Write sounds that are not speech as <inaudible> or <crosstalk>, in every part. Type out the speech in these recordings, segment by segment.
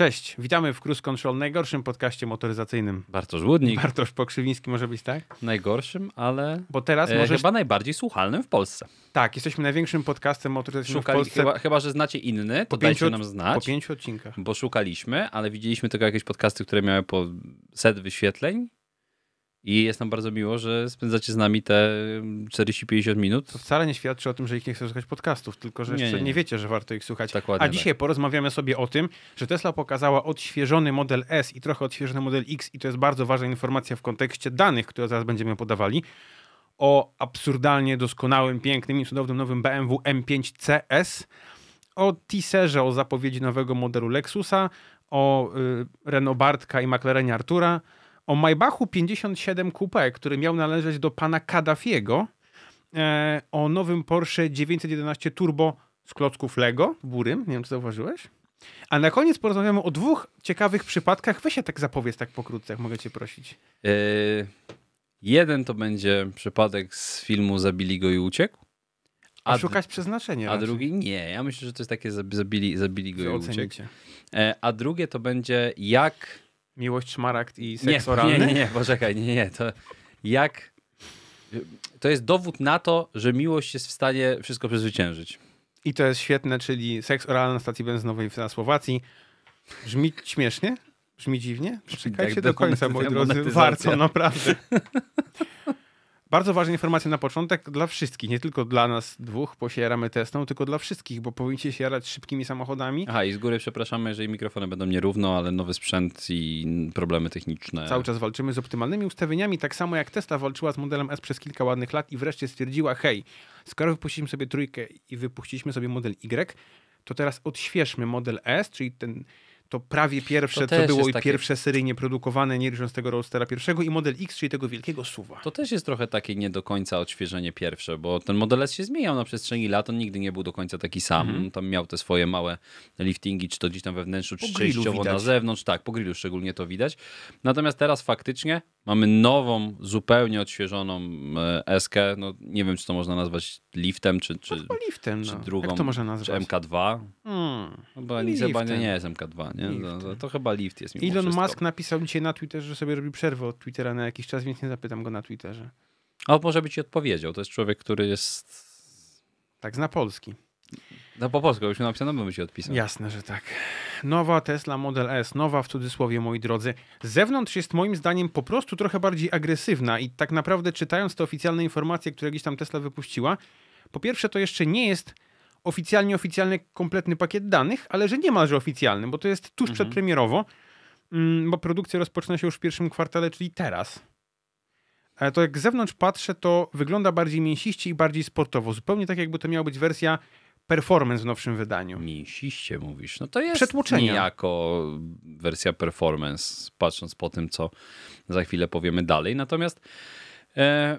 Cześć, witamy w Cruise Control, najgorszym podcaście motoryzacyjnym. Bartosz Łudnik. Bartosz Pokrzywiński może być, tak? Najgorszym, ale Bo teraz e, możesz... chyba najbardziej słuchalnym w Polsce. Tak, jesteśmy największym podcastem motoryzacyjnym Szukali... w Polsce. Chyba, chyba, że znacie inny, to po dajcie nam znać. Po pięciu odcinkach. Bo szukaliśmy, ale widzieliśmy tylko jakieś podcasty, które miały po set wyświetleń i jest nam bardzo miło, że spędzacie z nami te 40-50 mm, minut. To wcale nie świadczy o tym, że ich nie chce słuchać podcastów, tylko że nie, jeszcze nie, nie. wiecie, że warto ich słuchać. Dokładnie, A dzisiaj tak. porozmawiamy sobie o tym, że Tesla pokazała odświeżony model S i trochę odświeżony model X, i to jest bardzo ważna informacja w kontekście danych, które zaraz będziemy podawali, o absurdalnie doskonałym, pięknym i cudownym nowym BMW M5 CS, o teaserze, o zapowiedzi nowego modelu Lexusa, o y, Renault Bartka i McLarenie Artura o Maybachu 57 Coupe, który miał należeć do pana Kaddafiego, e, o nowym Porsche 911 Turbo z klocków Lego w Burym. Nie wiem, czy zauważyłeś. A na koniec porozmawiamy o dwóch ciekawych przypadkach. Weź się tak zapowiedz tak pokrótce, jak mogę cię prosić. E, jeden to będzie przypadek z filmu Zabili go i uciekł. A, szukać przeznaczenia. A raczej. drugi nie. Ja myślę, że to jest takie zabili, zabili go i uciekł. E, a drugie to będzie jak Miłość, szmaragd i seks nie, oralny? Nie, nie, nie, poczekaj, nie, nie. To jak... To jest dowód na to, że miłość jest w stanie wszystko przezwyciężyć. I to jest świetne, czyli seks oralny na stacji benzynowej na Słowacji. Brzmi śmiesznie? Brzmi dziwnie? się tak, do końca, moi drodzy. Warto, naprawdę. <laughs> Bardzo ważna informacja na początek dla wszystkich, nie tylko dla nas dwóch, bo się jaramy testą, tylko dla wszystkich, bo powinniście się jarać szybkimi samochodami. Aha, i z góry przepraszamy, jeżeli mikrofony będą nierówno, ale nowy sprzęt i problemy techniczne. Cały czas walczymy z optymalnymi ustawieniami, tak samo jak testa walczyła z modelem S przez kilka ładnych lat i wreszcie stwierdziła, hej, skoro wypuściliśmy sobie trójkę i wypuściliśmy sobie model Y, to teraz odświeżmy model S, czyli ten to prawie pierwsze, to co było i takie... pierwsze seryjnie produkowane, nie licząc tego Roadstera pierwszego i Model X, czyli tego wielkiego suwa. To też jest trochę takie nie do końca odświeżenie pierwsze, bo ten Model S się zmieniał na przestrzeni lat, on nigdy nie był do końca taki sam. Mm. Tam miał te swoje małe liftingi, czy to gdzieś tam we wnętrzu, czy częściowo na zewnątrz. Tak, po grillu szczególnie to widać. Natomiast teraz faktycznie mamy nową, zupełnie odświeżoną e, SK. No, nie wiem, czy to można nazwać liftem, czy, czy, no, liftem, czy no. drugą. Jak to można nazwać? Czy MK2? Hmm, no, chyba, nie, chyba nie jest MK2, nie? Nie? Lift, to, no, no, to, chyba lift jest. Mimo Elon wszystko. Musk napisał dzisiaj na Twitterze, że sobie robi przerwę od Twittera na jakiś czas, więc nie zapytam go na Twitterze. A może by ci odpowiedział. To jest człowiek, który jest. Tak, zna polski. No po polsku, już pewno bym ci odpisał. Jasne, że tak. Nowa Tesla Model S, nowa w cudzysłowie, moi drodzy. Z zewnątrz jest moim zdaniem po prostu trochę bardziej agresywna i tak naprawdę czytając te oficjalne informacje, które gdzieś tam Tesla wypuściła, po pierwsze to jeszcze nie jest oficjalnie oficjalny, kompletny pakiet danych, ale że niemalże oficjalny, bo to jest tuż mhm. przedpremierowo, mm, bo produkcja rozpoczyna się już w pierwszym kwartale, czyli teraz. Ale to jak z zewnątrz patrzę, to wygląda bardziej mięsiście i bardziej sportowo. Zupełnie tak, jakby to miała być wersja performance w nowszym wydaniu. Mięsiście mówisz. No to jest Przetłoczenia. niejako wersja performance, patrząc po tym, co za chwilę powiemy dalej. Natomiast... E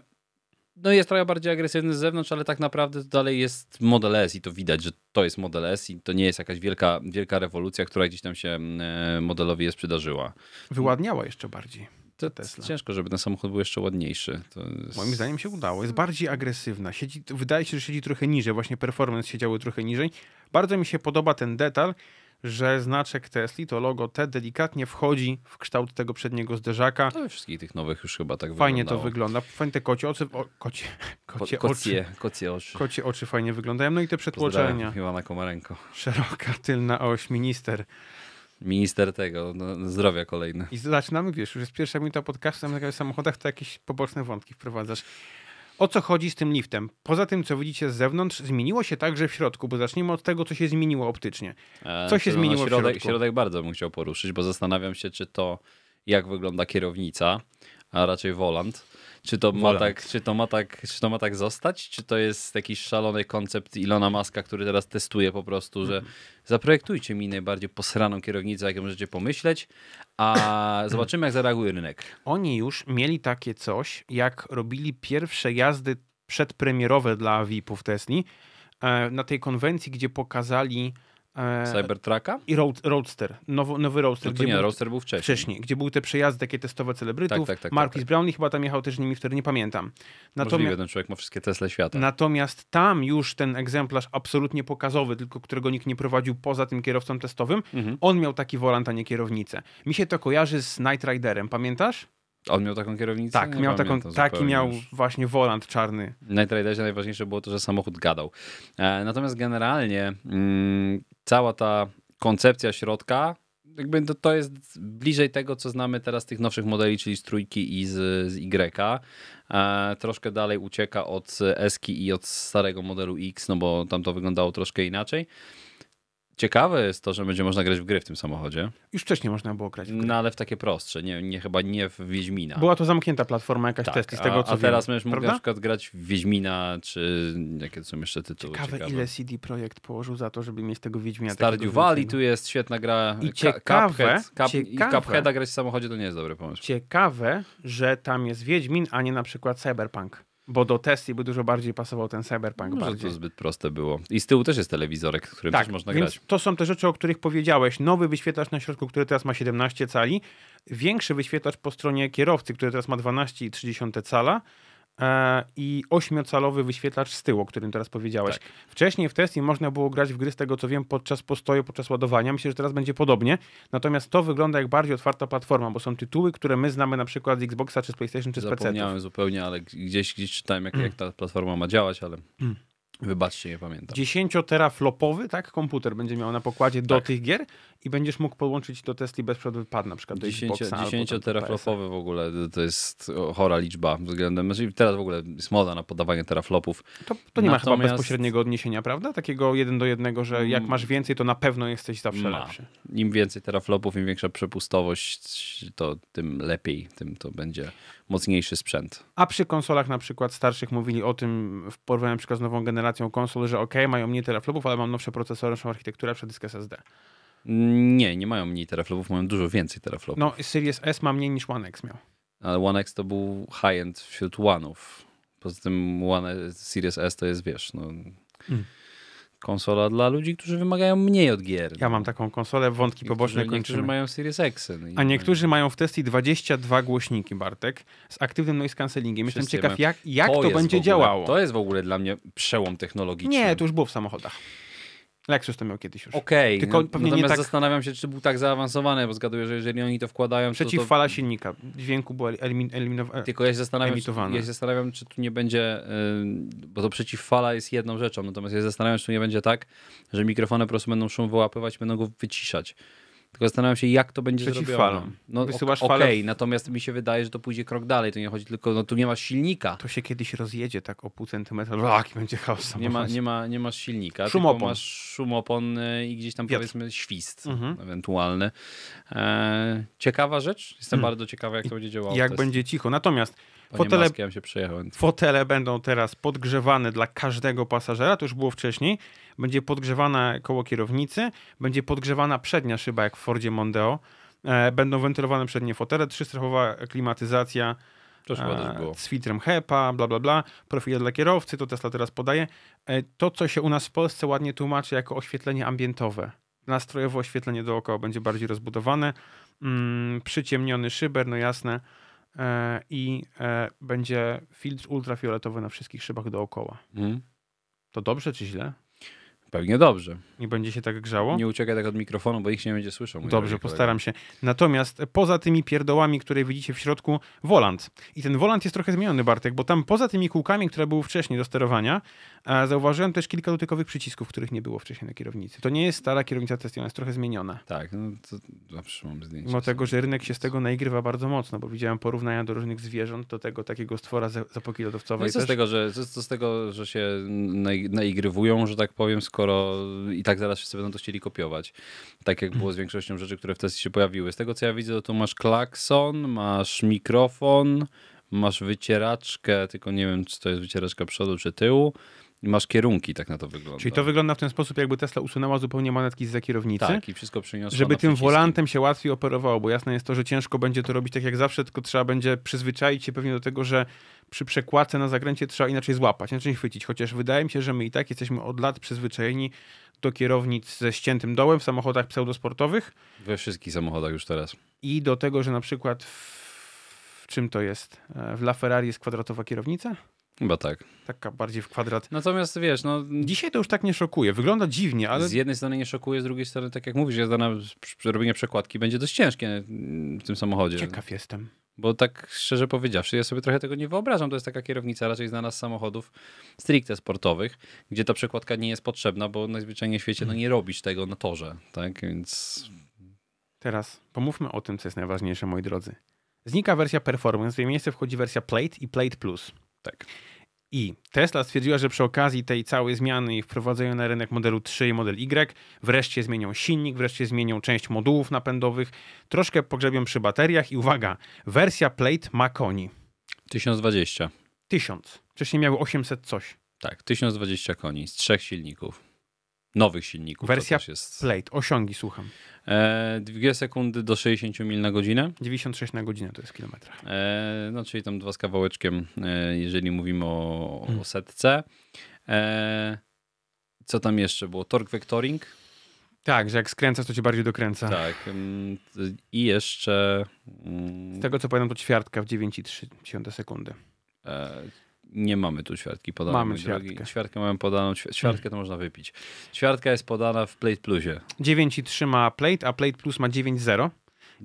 no jest trochę bardziej agresywny z zewnątrz, ale tak naprawdę to dalej jest Model S i to widać, że to jest Model S i to nie jest jakaś wielka, wielka rewolucja, która gdzieś tam się e, modelowi jest przydarzyła. Wyładniała jeszcze bardziej. To Tesla. ciężko, żeby ten samochód był jeszcze ładniejszy. Jest... Moim zdaniem się udało. Jest bardziej agresywna. Siedzi, wydaje się, że siedzi trochę niżej. Właśnie performance siedziały trochę niżej. Bardzo mi się podoba ten detal, że znaczek Tesla, to logo T delikatnie wchodzi w kształt tego przedniego zderzaka. No wszystkich tych nowych już chyba tak Fajnie wyglądało. to wygląda. Fajne te kocie oczy, o, kocie, <laughs> kocie, Ko, kocie, oczy, kocie oczy. Kocie oczy fajnie wyglądają. No i te przetłoczenia. na Komarenko. Szeroka tylna oś, minister minister tego, no, zdrowia kolejne. I zaczynamy, wiesz, już jest pierwsza minuta podcastu, na samochodach, to jakieś poboczne wątki wprowadzasz. O co chodzi z tym liftem? Poza tym, co widzicie z zewnątrz, zmieniło się także w środku, bo zacznijmy od tego, co się zmieniło optycznie. E, co się zmieniło znaczy środek, w środku? Środek bardzo bym chciał poruszyć, bo zastanawiam się, czy to jak wygląda kierownica, a raczej wolant czy to, ma tak, czy, to ma tak, czy to ma tak zostać? Czy to jest jakiś szalony koncept Ilona Maska, który teraz testuje po prostu, że mhm. zaprojektujcie mi najbardziej posraną kierownicę, jaką możecie pomyśleć, a <clears throat> zobaczymy, jak zareaguje rynek. Oni już mieli takie coś, jak robili pierwsze jazdy przedpremierowe dla VIP-ów Tesli e, na tej konwencji, gdzie pokazali E, Cybertrucka? I road, Roadster, nowo, nowy Roadster. No to nie, był, Roadster był wcześniej. Wcześniej, gdzie były te przejazdy takie testowe celebrytów. Tak, tak, tak, Marquis tak, tak. chyba tam jechał też nimi wtedy, nie pamiętam. Natomiast, Możliwe, ten człowiek ma wszystkie Tesla świata. Natomiast tam już ten egzemplarz absolutnie pokazowy, tylko którego nikt nie prowadził poza tym kierowcą testowym, mhm. on miał taki wolant, a nie kierownicę. Mi się to kojarzy z Night Riderem, pamiętasz? On miał taką kierownicę? Tak, miał taką, taki miał już. właśnie wolant czarny. Na Nightriderze najważniejsze było to, że samochód gadał. E, natomiast generalnie mm, cała ta koncepcja środka jakby to, to jest bliżej tego, co znamy teraz tych nowszych modeli, czyli z trójki i z, z Y. E, troszkę dalej ucieka od S i od starego modelu X, no bo tam to wyglądało troszkę inaczej. Ciekawe jest to, że będzie można grać w gry w tym samochodzie. Już wcześniej można było grać w gry. No ale w takie prostsze, nie, nie chyba nie w Wiedźmina. Była to zamknięta platforma jakaś tak, testy z tego, a, co A teraz wiem, będziesz mógł na przykład grać w Wiedźmina, czy jakie są jeszcze tytuły. Ciekawe, ciekawe. ile CD Projekt położył za to, żeby mieć tego Wiedźmina. Stardew Valley tu jest świetna gra. I ciekawe, Cuphead, ciekawe, i Cupheada grać w samochodzie to nie jest dobry pomysł. Ciekawe, że tam jest Wiedźmin, a nie na przykład Cyberpunk bo do testy by dużo bardziej pasował ten Cyberpunk. Może bardziej. to zbyt proste było. I z tyłu też jest telewizorek, w którym tak, też można więc grać. to są te rzeczy, o których powiedziałeś. Nowy wyświetlacz na środku, który teraz ma 17 cali, większy wyświetlacz po stronie kierowcy, który teraz ma 12,3 cala, E, i ośmiocalowy wyświetlacz z tyłu, o którym teraz powiedziałeś. Tak. Wcześniej w testy można było grać w gry, z tego co wiem, podczas postoju, podczas ładowania. Myślę, że teraz będzie podobnie. Natomiast to wygląda jak bardziej otwarta platforma, bo są tytuły, które my znamy na przykład z Xboxa, czy z PlayStation, czy z PC. Zapomniałem zupełnie, ale gdzieś, gdzieś czytałem, jak, mm. jak ta platforma ma działać, ale... Mm. Wybaczcie, nie pamiętam. 10 teraflopowy, tak? Komputer będzie miał na pokładzie do tak. tych gier, i będziesz mógł podłączyć do Tesli bez przodu pad na przykład do Xboxa. 10 teraflopowy w ogóle to jest chora liczba względem, znaczy teraz w ogóle jest moda na podawanie teraflopów. To, to nie Natomiast... ma chyba bezpośredniego odniesienia, prawda? Takiego jeden do jednego, że jak masz więcej, to na pewno jesteś zawsze ma. lepszy. Im więcej teraflopów, im większa przepustowość, to tym lepiej, tym to będzie mocniejszy sprzęt. A przy konsolach na przykład starszych mówili o tym w porównaniu na przykład z nową generacją konsol, że ok, mają mniej teraflopów, ale mam nowsze procesory, nowszą architekturę, przed dysk SSD. Nie, nie mają mniej teraflopów, mają dużo więcej teraflopów. No, Series S ma mniej niż One X miał. Ale One X to był high-end wśród One'ów. Poza tym One Series S to jest, wiesz, no... Hmm konsola dla ludzi, którzy wymagają mniej od gier. Ja mam taką konsolę, wątki poboczne kończymy. Niektórzy mają Series X. Y, no A niektórzy mają w testy 22 głośniki, Bartek, z aktywnym noise cancellingiem. Jestem ciekaw, jak, jak to, to będzie ogóle, działało. To jest w ogóle dla mnie przełom technologiczny. Nie, to już było w samochodach. Lexus to miał kiedyś już. Okej, okay, no, natomiast nie tak... zastanawiam się, czy był tak zaawansowany, bo zgaduję, że jeżeli oni to wkładają... Przeciwfala to, to... silnika, dźwięku była elimin, eliminowana. Tylko ja się, zastanawiam, czy, ja się zastanawiam, czy tu nie będzie, yy, bo to przeciwfala jest jedną rzeczą, natomiast ja się zastanawiam, czy tu nie będzie tak, że mikrofony po prostu będą szum wyłapywać, będą go wyciszać. Tylko zastanawiam się, jak to będzie Przeciwfalą. zrobione. No, Wysyłasz ok, falę... natomiast mi się wydaje, że to pójdzie krok dalej. To nie chodzi tylko, no tu nie masz silnika. To się kiedyś rozjedzie tak o pół centymetra. Lak, będzie chaos. Nie, ma, nie, ma, nie masz silnika, szumopon. tylko masz szumopon y, i gdzieś tam powiedzmy świst mhm. ewentualny. E, ciekawa rzecz. Jestem mhm. bardzo ciekawy, jak to będzie działało. Jak będzie cicho. Natomiast fotele, się fotele będą teraz podgrzewane dla każdego pasażera, to już było wcześniej będzie podgrzewana koło kierownicy, będzie podgrzewana przednia szyba, jak w Fordzie Mondeo, e, będą wentylowane przednie fotele, trzystrechowa klimatyzacja, to e, z filtrem HEPA, bla, bla, bla, profile dla kierowcy, to Tesla teraz podaje. E, to, co się u nas w Polsce ładnie tłumaczy jako oświetlenie ambientowe. Nastrojowe oświetlenie dookoła będzie bardziej rozbudowane, mm, przyciemniony szyber, no jasne, e, i e, będzie filtr ultrafioletowy na wszystkich szybach dookoła. Mm. To dobrze czy źle? Pewnie dobrze. Nie będzie się tak grzało? Nie uciekaj tak od mikrofonu, bo ich się nie będzie słyszał. Dobrze, postaram się. Natomiast poza tymi pierdołami, które widzicie w środku, wolant. I ten wolant jest trochę zmieniony, Bartek, bo tam poza tymi kółkami, które były wcześniej do sterowania, zauważyłem też kilka dotykowych przycisków, których nie było wcześniej na kierownicy. To nie jest stara kierownica Tesla, ona jest trochę zmieniona. Tak, no to zawsze mam zdjęcie. Mimo tego, że rynek się z tego naigrywa bardzo mocno, bo widziałem porównania do różnych zwierząt, do tego takiego stwora zapoki lodowcowej. No co, też... z tego, że, co z tego, że się naigrywują, że tak powiem, skoro skoro i tak zaraz wszyscy będą to chcieli kopiować. Tak jak było z większością rzeczy, które w testie się pojawiły. Z tego co ja widzę, to masz klakson, masz mikrofon, masz wycieraczkę, tylko nie wiem, czy to jest wycieraczka przodu czy tyłu i masz kierunki, tak na to wygląda. Czyli to wygląda w ten sposób, jakby Tesla usunęła zupełnie manetki z kierownicy. Tak, i wszystko przyniosło. Żeby tym wolantem się łatwiej operowało, bo jasne jest to, że ciężko będzie to robić tak jak zawsze, tylko trzeba będzie przyzwyczaić się pewnie do tego, że przy przekładce na zakręcie trzeba inaczej złapać, inaczej chwycić. Chociaż wydaje mi się, że my i tak jesteśmy od lat przyzwyczajeni do kierownic ze ściętym dołem w samochodach pseudosportowych. We wszystkich samochodach już teraz. I do tego, że na przykład w, w czym to jest? E, w La Ferrari jest kwadratowa kierownica? Chyba tak. Taka bardziej w kwadrat. Natomiast wiesz, no... Dzisiaj to już tak nie szokuje. Wygląda dziwnie, ale... Z jednej strony nie szokuje, z drugiej strony, tak jak mówisz, że na robienie przekładki będzie dość ciężkie mm, w tym samochodzie. Ciekaw jestem. Bo tak szczerze powiedziawszy, ja sobie trochę tego nie wyobrażam. To jest taka kierownica raczej znana z samochodów stricte sportowych, gdzie ta przekładka nie jest potrzebna, bo najzwyczajniej w świecie no, nie robisz tego na torze, tak? Więc... Teraz pomówmy o tym, co jest najważniejsze, moi drodzy. Znika wersja performance, w jej miejsce wchodzi wersja Plate i Plate Plus. Tak. I Tesla stwierdziła, że przy okazji tej całej zmiany i wprowadzenia na rynek modelu 3 i model Y, wreszcie zmienią silnik, wreszcie zmienią część modułów napędowych, troszkę pogrzebią przy bateriach i uwaga, wersja Plate ma koni. 1020. 1000. Wcześniej miały 800 coś. Tak, 1020 koni z trzech silników nowych silników. Wersja jest... Plate, osiągi, słucham. E, 2 sekundy do 60 mil na godzinę. 96 na godzinę to jest kilometr. E, no czyli tam dwa z kawałeczkiem, e, jeżeli mówimy o, hmm. o setce. E, co tam jeszcze było? Torque Vectoring. Tak, że jak skręcasz, to cię bardziej dokręca. Tak. Mm, I jeszcze... Mm, z tego co pamiętam, to ćwiartka w 9,3 sekundy. E, nie mamy tu świadki podanej. Mamy świadkę. Drogi. mamy podaną. Świadkę mm. to można wypić. Świadka jest podana w Plate Plusie. 9,3 ma Plate, a Plate Plus ma 9,0.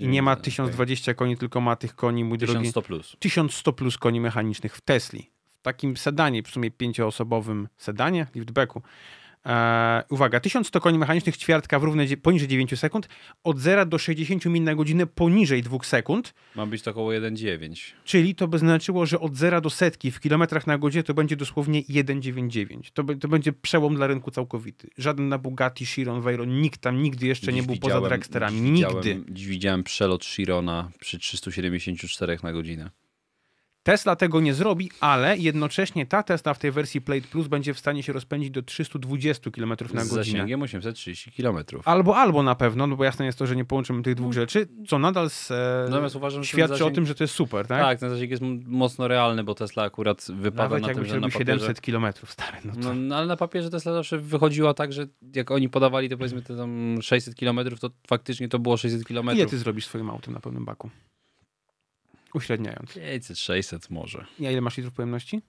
I nie ma 1020 okay. koni, tylko ma tych koni, mój 1100 drogi. 1100 plus. 1100 plus koni mechanicznych w Tesli. W takim sedanie, w sumie pięcioosobowym sedanie, liftbacku. Eee, uwaga, to koni mechanicznych ćwiartka w równej poniżej 9 sekund, od 0 do 60 mil na godzinę poniżej 2 sekund. Ma być to około 1,9. Czyli to by znaczyło, że od 0 do setki w kilometrach na godzinę to będzie dosłownie 1,99. To, to będzie przełom dla rynku całkowity. Żaden na Bugatti, Chiron, Veyron, nikt tam nigdy jeszcze dziś nie był poza dragsterami. Nigdy. Widziałem, widziałem przelot Chirona przy 374 na godzinę. Tesla tego nie zrobi, ale jednocześnie ta Tesla w tej wersji Plate Plus będzie w stanie się rozpędzić do 320 km na godzinę. Z zasięgiem 830 km. Albo, albo na pewno, no bo jasne jest to, że nie połączymy tych dwóch no. rzeczy, co nadal z, e, Natomiast uważam, świadczy zasięg... o tym, że to jest super, tak? Tak, ten zasięg jest mocno realny, bo Tesla akurat wypada Nawet na tym, robił papierze... 700 km, stary. No, to... No, no, ale na papierze Tesla zawsze wychodziła tak, że jak oni podawali to powiedzmy te tam 600 km, to faktycznie to było 600 km. Ile ty zrobisz swoim autem na pełnym baku? Uśredniając. 500, 600 może. A ile masz litrów pojemności?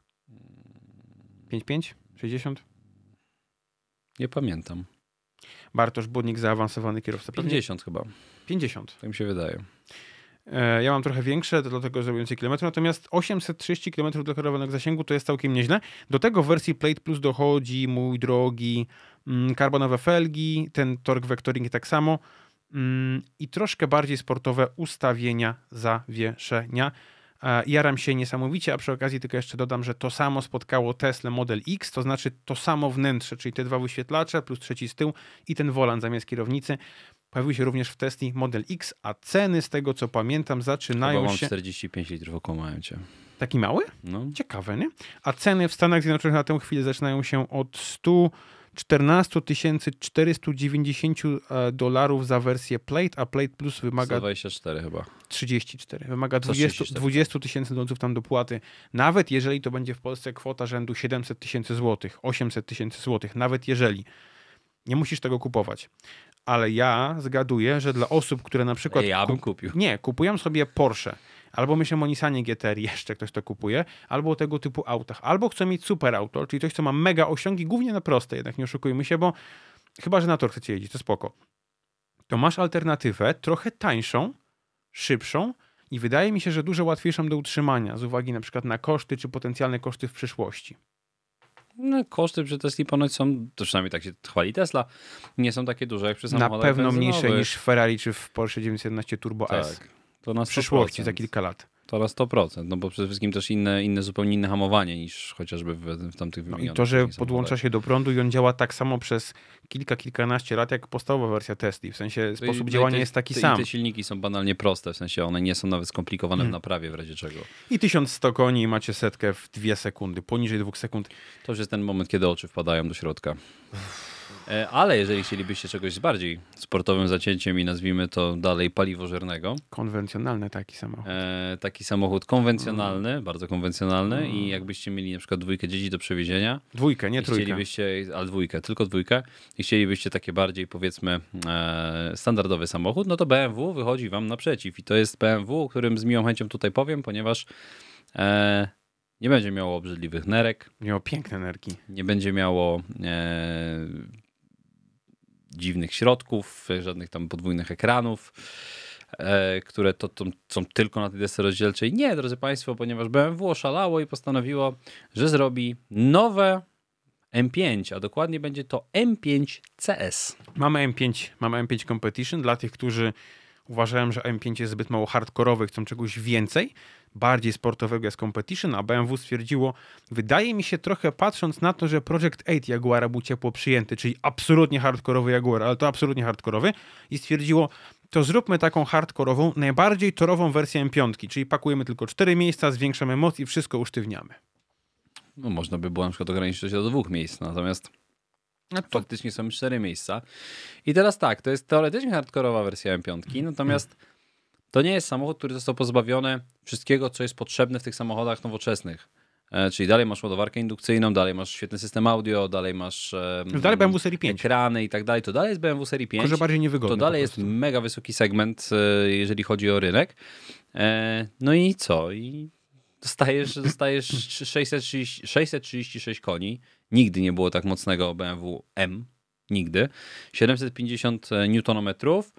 5,5? 60? Nie pamiętam. Bartosz Budnik, zaawansowany kierowca. Pewnie? 50 chyba. 50. Tak mi się wydaje. E, ja mam trochę większe, dlatego zrobiłem więcej kilometrów, natomiast 830 km deklarowanych zasięgu to jest całkiem nieźle. Do tego w wersji Plate Plus dochodzi mój drogi mm, karbonowe felgi, ten torque vectoring tak samo. Mm, i troszkę bardziej sportowe ustawienia zawieszenia. E, jaram się niesamowicie, a przy okazji tylko jeszcze dodam, że to samo spotkało Tesla Model X, to znaczy to samo wnętrze, czyli te dwa wyświetlacze plus trzeci z tyłu i ten wolan zamiast kierownicy. Pojawił się również w Tesli Model X, a ceny z tego co pamiętam zaczynają Chyba mam się... 45 litrów, okłamałem cię. Taki mały? No. Ciekawe, nie? A ceny w Stanach Zjednoczonych na tę chwilę zaczynają się od 100 14 490 e, dolarów za wersję Plate, a Plate Plus wymaga. 24 chyba. 34. Wymaga 20 tysięcy dolarów tam dopłaty. Nawet jeżeli to będzie w Polsce kwota rzędu 700 tysięcy złotych, 800 tysięcy złotych, nawet jeżeli. Nie musisz tego kupować. Ale ja zgaduję, że dla osób, które na przykład. Ja bym kupił. Nie, kupują sobie Porsche albo myślę o Nissanie GTR, jeszcze ktoś to kupuje, albo o tego typu autach, albo chcę mieć super auto, czyli coś, co ma mega osiągi, głównie na proste jednak, nie oszukujmy się, bo chyba, że na tor chcecie jeździć, to spoko. To masz alternatywę trochę tańszą, szybszą, i wydaje mi się, że dużo łatwiejszą do utrzymania z uwagi na przykład na koszty czy potencjalne koszty w przyszłości. No, koszty przy Tesli ponoć są, to przynajmniej tak się chwali Tesla, nie są takie duże jak przy samochodach Na pewno mniejsze niż w Ferrari czy w Porsche 911 Turbo tak. S. To na 100%. przyszłości za kilka lat. To na 100%, no bo przede wszystkim też inne, inne zupełnie inne hamowanie niż chociażby w, w tamtych wymienionych. No I to, że podłącza tak. się do prądu i on działa tak samo przez kilka, kilkanaście lat jak podstawowa wersja Tesla. W sensie no sposób no działania te, jest taki te, sam. I te silniki są banalnie proste, w sensie one nie są nawet skomplikowane hmm. w mhm. naprawie w razie czego. I 1100 koni i macie setkę w dwie sekundy, poniżej dwóch sekund. To już jest ten moment, kiedy oczy wpadają do środka. E, ale jeżeli chcielibyście czegoś z bardziej sportowym zacięciem i nazwijmy to dalej paliwożernego. Konwencjonalny taki samochód. E, taki samochód konwencjonalny, mm. bardzo konwencjonalny mm. i jakbyście mieli na przykład dwójkę dzieci do przewiezienia. Dwójkę, nie trójkę. Chcielibyście, ale dwójkę, tylko dwójkę. I chcielibyście takie bardziej powiedzmy e, standardowy samochód, no to BMW wychodzi wam naprzeciw. I to jest BMW, o którym z miłą chęcią tutaj powiem, ponieważ e, nie będzie miało obrzydliwych nerek. Miało piękne nerki. Nie będzie miało e, dziwnych środków, żadnych tam podwójnych ekranów, e, które to, to są tylko na tej desce rozdzielczej. Nie, drodzy Państwo, ponieważ BMW oszalało i postanowiło, że zrobi nowe M5, a dokładnie będzie to M5 CS. Mamy M5, mamy M5 Competition dla tych, którzy uważają, że M5 jest zbyt mało hardkorowy, chcą czegoś więcej bardziej sportowego jest Competition, a BMW stwierdziło, wydaje mi się trochę patrząc na to, że Project 8 Jaguara był ciepło przyjęty, czyli absolutnie hardkorowy Jaguar, ale to absolutnie hardkorowy i stwierdziło, to zróbmy taką hardkorową, najbardziej torową wersję M5, czyli pakujemy tylko cztery miejsca, zwiększamy moc i wszystko usztywniamy. No można by było na przykład ograniczyć się do dwóch miejsc, natomiast no to... faktycznie są cztery miejsca. I teraz tak, to jest teoretycznie hardkorowa wersja M5, mhm. natomiast to nie jest samochód, który został pozbawiony wszystkiego, co jest potrzebne w tych samochodach nowoczesnych. E, czyli dalej masz ładowarkę indukcyjną, dalej masz świetny system audio, dalej masz e, dalej BMW Serii 5. ekrany i tak dalej. To dalej jest BMW Serii 5. Może bardziej niewygodne. To dalej jest mega wysoki segment, e, jeżeli chodzi o rynek. E, no i co? I dostajesz, dostajesz 630, 636 koni. Nigdy nie było tak mocnego BMW M. Nigdy. 750 newtonometrów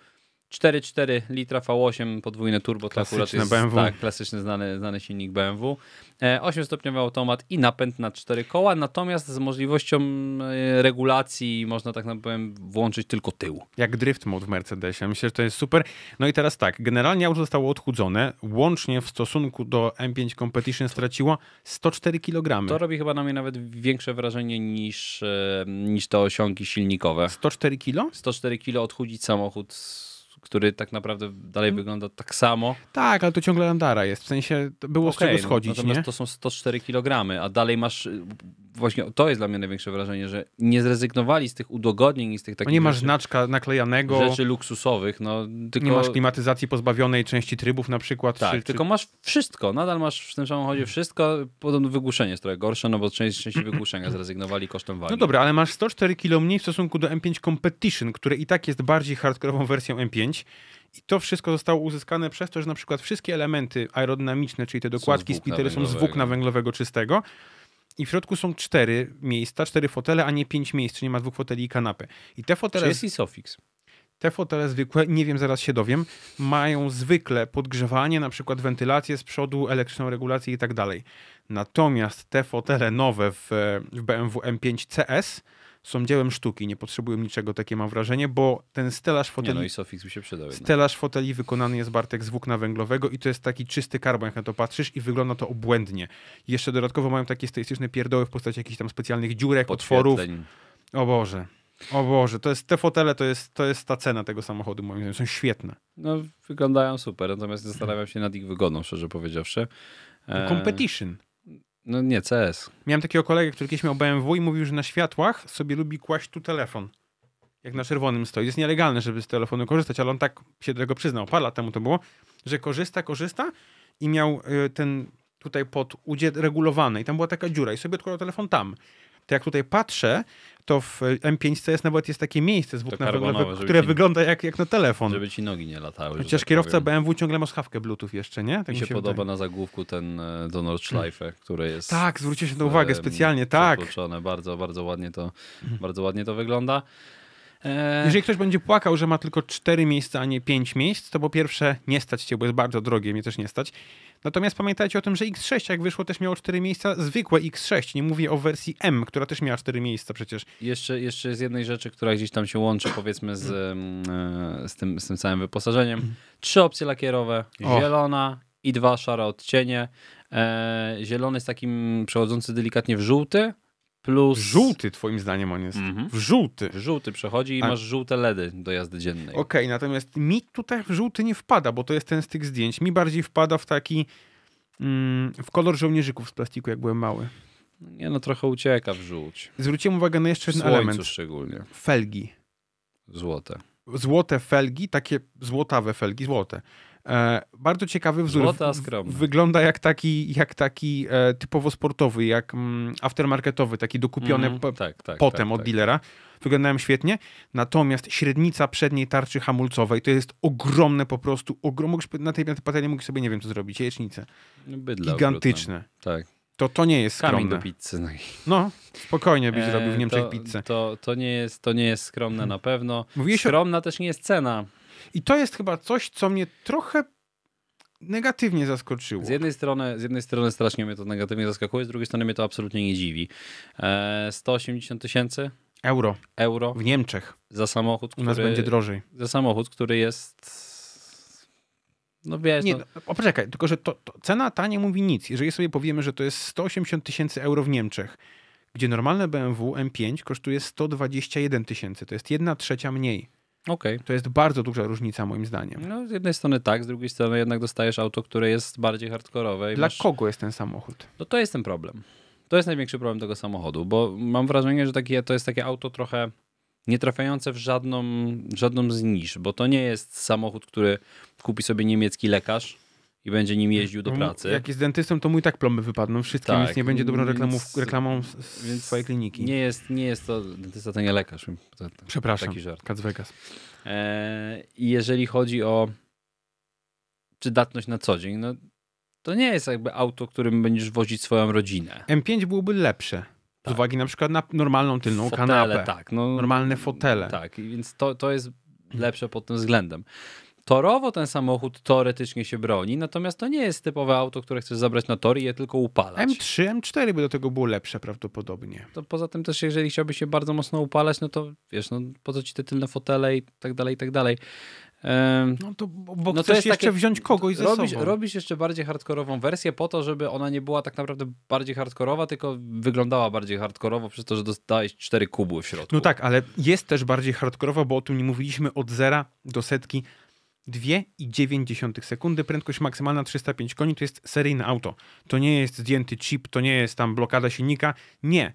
4,4 litra V8, podwójne turbo, klasyczne to akurat jest, BMW. Tak, klasyczny znany, znany silnik BMW. 8-stopniowy e, automat i napęd na 4 koła, natomiast z możliwością e, regulacji można tak naprawdę włączyć tylko tył. Jak drift mode w Mercedesie, myślę, że to jest super. No i teraz tak, generalnie auto zostało odchudzone, łącznie w stosunku do M5 Competition straciło 104 kg. To robi chyba na mnie nawet większe wrażenie niż, e, niż te osiągi silnikowe. 104 kg? 104 kg odchudzić samochód który tak naprawdę dalej mhm. wygląda tak samo. Tak, ale to ciągle Landara jest, w sensie było okay, z czego no, schodzić, no, Natomiast nie? to są 104 kg, a dalej masz y, właśnie to jest dla mnie największe wrażenie, że nie zrezygnowali z tych udogodnień i z tych takich. No nie masz znaczka naklejanego. Rzeczy luksusowych. No, tylko... Nie masz klimatyzacji pozbawionej części trybów na przykład. Tak, czy, tylko czy... masz wszystko. Nadal masz w tym samochodzie wszystko. Podobno wygłuszenie jest trochę gorsze, no bo część części <clears throat> wygłuszenia zrezygnowali kosztem wagi. No dobra, ale masz 104 kg mniej w stosunku do M5 Competition, które i tak jest bardziej hardkorową wersją M5. I to wszystko zostało uzyskane przez to, że na przykład wszystkie elementy aerodynamiczne, czyli te dokładki, spitery są z włókna węglowego czystego, i w środku są cztery miejsca, cztery fotele, a nie pięć miejsc, czyli nie ma dwóch foteli i kanapy. I te fotele... Czy jest i Sofix? Te fotele zwykłe, nie wiem, zaraz się dowiem, mają zwykle podgrzewanie, na przykład wentylację z przodu, elektryczną regulację i tak dalej. Natomiast te fotele nowe w BMW M5 CS są dziełem sztuki, nie potrzebują niczego, takie mam wrażenie, bo ten stelaż foteli... Nie no i się przydał. Stelaż foteli wykonany jest, Bartek, z włókna węglowego i to jest taki czysty karbon, jak na to patrzysz i wygląda to obłędnie. jeszcze dodatkowo mają takie stylistyczne pierdoły w postaci jakichś tam specjalnych dziurek, otworów. O Boże. O Boże, to jest, te fotele to jest, to jest ta cena tego samochodu, moim zdaniem. Są świetne. No, wyglądają super, natomiast zastanawiam się nad ich wygodą, szczerze powiedziawszy. competition. No nie, CS. Miałem takiego kolegę, który kiedyś miał BMW i mówił, że na światłach sobie lubi kłaść tu telefon. Jak na czerwonym stoi. Jest nielegalne, żeby z telefonu korzystać, ale on tak się do tego przyznał, parę lat temu to było, że korzysta, korzysta i miał y, ten tutaj pod udzie regulowany i tam była taka dziura i sobie odkładał telefon tam. To jak tutaj patrzę, to w e, M5C jest nawet jest takie miejsce, z na które wygląda jak, jak na telefon. Żeby ci nogi nie latały. Chociaż tak kierowca powiem. BMW ciągle ma schawkę Bluetooth jeszcze, nie? Tak mi, się, mi się podoba wydaje. na zagłówku ten e, do Nordschleife, hmm. który jest... Tak, zwróciłeś na to e, uwagę specjalnie, tak. Bardzo, bardzo ładnie to, hmm. bardzo ładnie to wygląda. Jeżeli ktoś będzie płakał, że ma tylko 4 miejsca, a nie 5 miejsc, to po pierwsze nie stać cię, bo jest bardzo drogie, mnie też nie stać. Natomiast pamiętajcie o tym, że X6 jak wyszło też miało 4 miejsca, zwykłe X6, nie mówię o wersji M, która też miała 4 miejsca przecież. Jeszcze, jeszcze z jednej rzeczy, która gdzieś tam się łączy powiedzmy z, e, z, tym, z tym całym wyposażeniem. Trzy opcje lakierowe, zielona i dwa szare odcienie. E, zielony jest takim przechodzący delikatnie w żółty, Plus... Żółty twoim zdaniem on jest. Mhm. w Żółty. Żółty przechodzi i A... masz żółte LEDy do jazdy dziennej. Okej, okay, natomiast mi tutaj w żółty nie wpada, bo to jest ten z tych zdjęć. Mi bardziej wpada w taki mm, w kolor żołnierzyków z plastiku, jak byłem mały. Nie no, trochę ucieka w żółć. Zwróciłem uwagę na jeszcze jeden element. szczególnie. Felgi. Złote. Złote felgi, takie złotawe felgi, złote. E, bardzo ciekawy wzór. Wygląda jak taki, jak taki e, typowo sportowy, jak mm, aftermarketowy, taki dokupiony mm, tak, tak, potem tak, od tak. dealera. Wyglądają świetnie. Natomiast średnica przedniej tarczy hamulcowej to jest ogromne po prostu, ogrom, na tej, na patelni mógł sobie, nie wiem co zrobić, jajecznice. No, Bydla Gigantyczne. Tak. To, to nie jest Kamień skromne. do pizzy. No, no spokojnie byś e, zrobił w e, Niemczech to, pizzę. To, to, nie jest, to nie jest skromne mhm. na pewno. Mówiłeś Skromna o... też nie jest cena i to jest chyba coś, co mnie trochę negatywnie zaskoczyło. Z jednej strony, z jednej strony strasznie mnie to negatywnie zaskakuje, z drugiej strony mnie to absolutnie nie dziwi. E, 180 tysięcy euro. euro w Niemczech za samochód, który, u nas będzie drożej. Za samochód, który jest no wiesz. Nie, no. no poczekaj, tylko że to, to cena ta nie mówi nic. Jeżeli sobie powiemy, że to jest 180 tysięcy euro w Niemczech, gdzie normalne BMW M5 kosztuje 121 tysięcy, to jest jedna trzecia mniej. Okay. To jest bardzo duża różnica moim zdaniem. No, z jednej strony tak, z drugiej strony jednak dostajesz auto, które jest bardziej hardkorowe. Dla masz... kogo jest ten samochód? No to jest ten problem. To jest największy problem tego samochodu, bo mam wrażenie, że takie, to jest takie auto trochę nie trafiające w żadną, żadną z nisz, bo to nie jest samochód, który kupi sobie niemiecki lekarz, i będzie nim mhm. jeździł do no, pracy. Jak jest dentystą, to mój tak plomy wypadną wszystkim, tak. więc nie będzie dobrą reklamą, reklamą z więc swojej kliniki. Nie jest, nie jest to, dentysta to nie lekarz. To, to, Przepraszam, taki żart. Kac Vegas. E, jeżeli chodzi o przydatność na co dzień, no to nie jest jakby auto, którym będziesz wozić swoją rodzinę. M5 byłoby lepsze. Tak. Z uwagi na przykład na normalną tylną fotele, kanapę. Tak, no, normalne fotele. Tak, więc to, to jest lepsze pod tym względem. Torowo ten samochód teoretycznie się broni, natomiast to nie jest typowe auto, które chcesz zabrać na tor i je tylko upalać. M3, M4 by do tego było lepsze prawdopodobnie. To poza tym też, jeżeli chciałby się bardzo mocno upalać, no to wiesz, no po co ci te tylne fotele i tak dalej, i tak dalej. No to, bo no to jest jeszcze takie, wziąć kogoś ze robisz, sobą. Robisz jeszcze bardziej hardkorową wersję po to, żeby ona nie była tak naprawdę bardziej hardkorowa, tylko wyglądała bardziej hardkorowo przez to, że dostałeś cztery kubły w środku. No tak, ale jest też bardziej hardkorowa, bo o tym nie mówiliśmy od zera do setki 2,9 sekundy, prędkość maksymalna 305 koni, to jest seryjne auto. To nie jest zdjęty chip, to nie jest tam blokada silnika. Nie,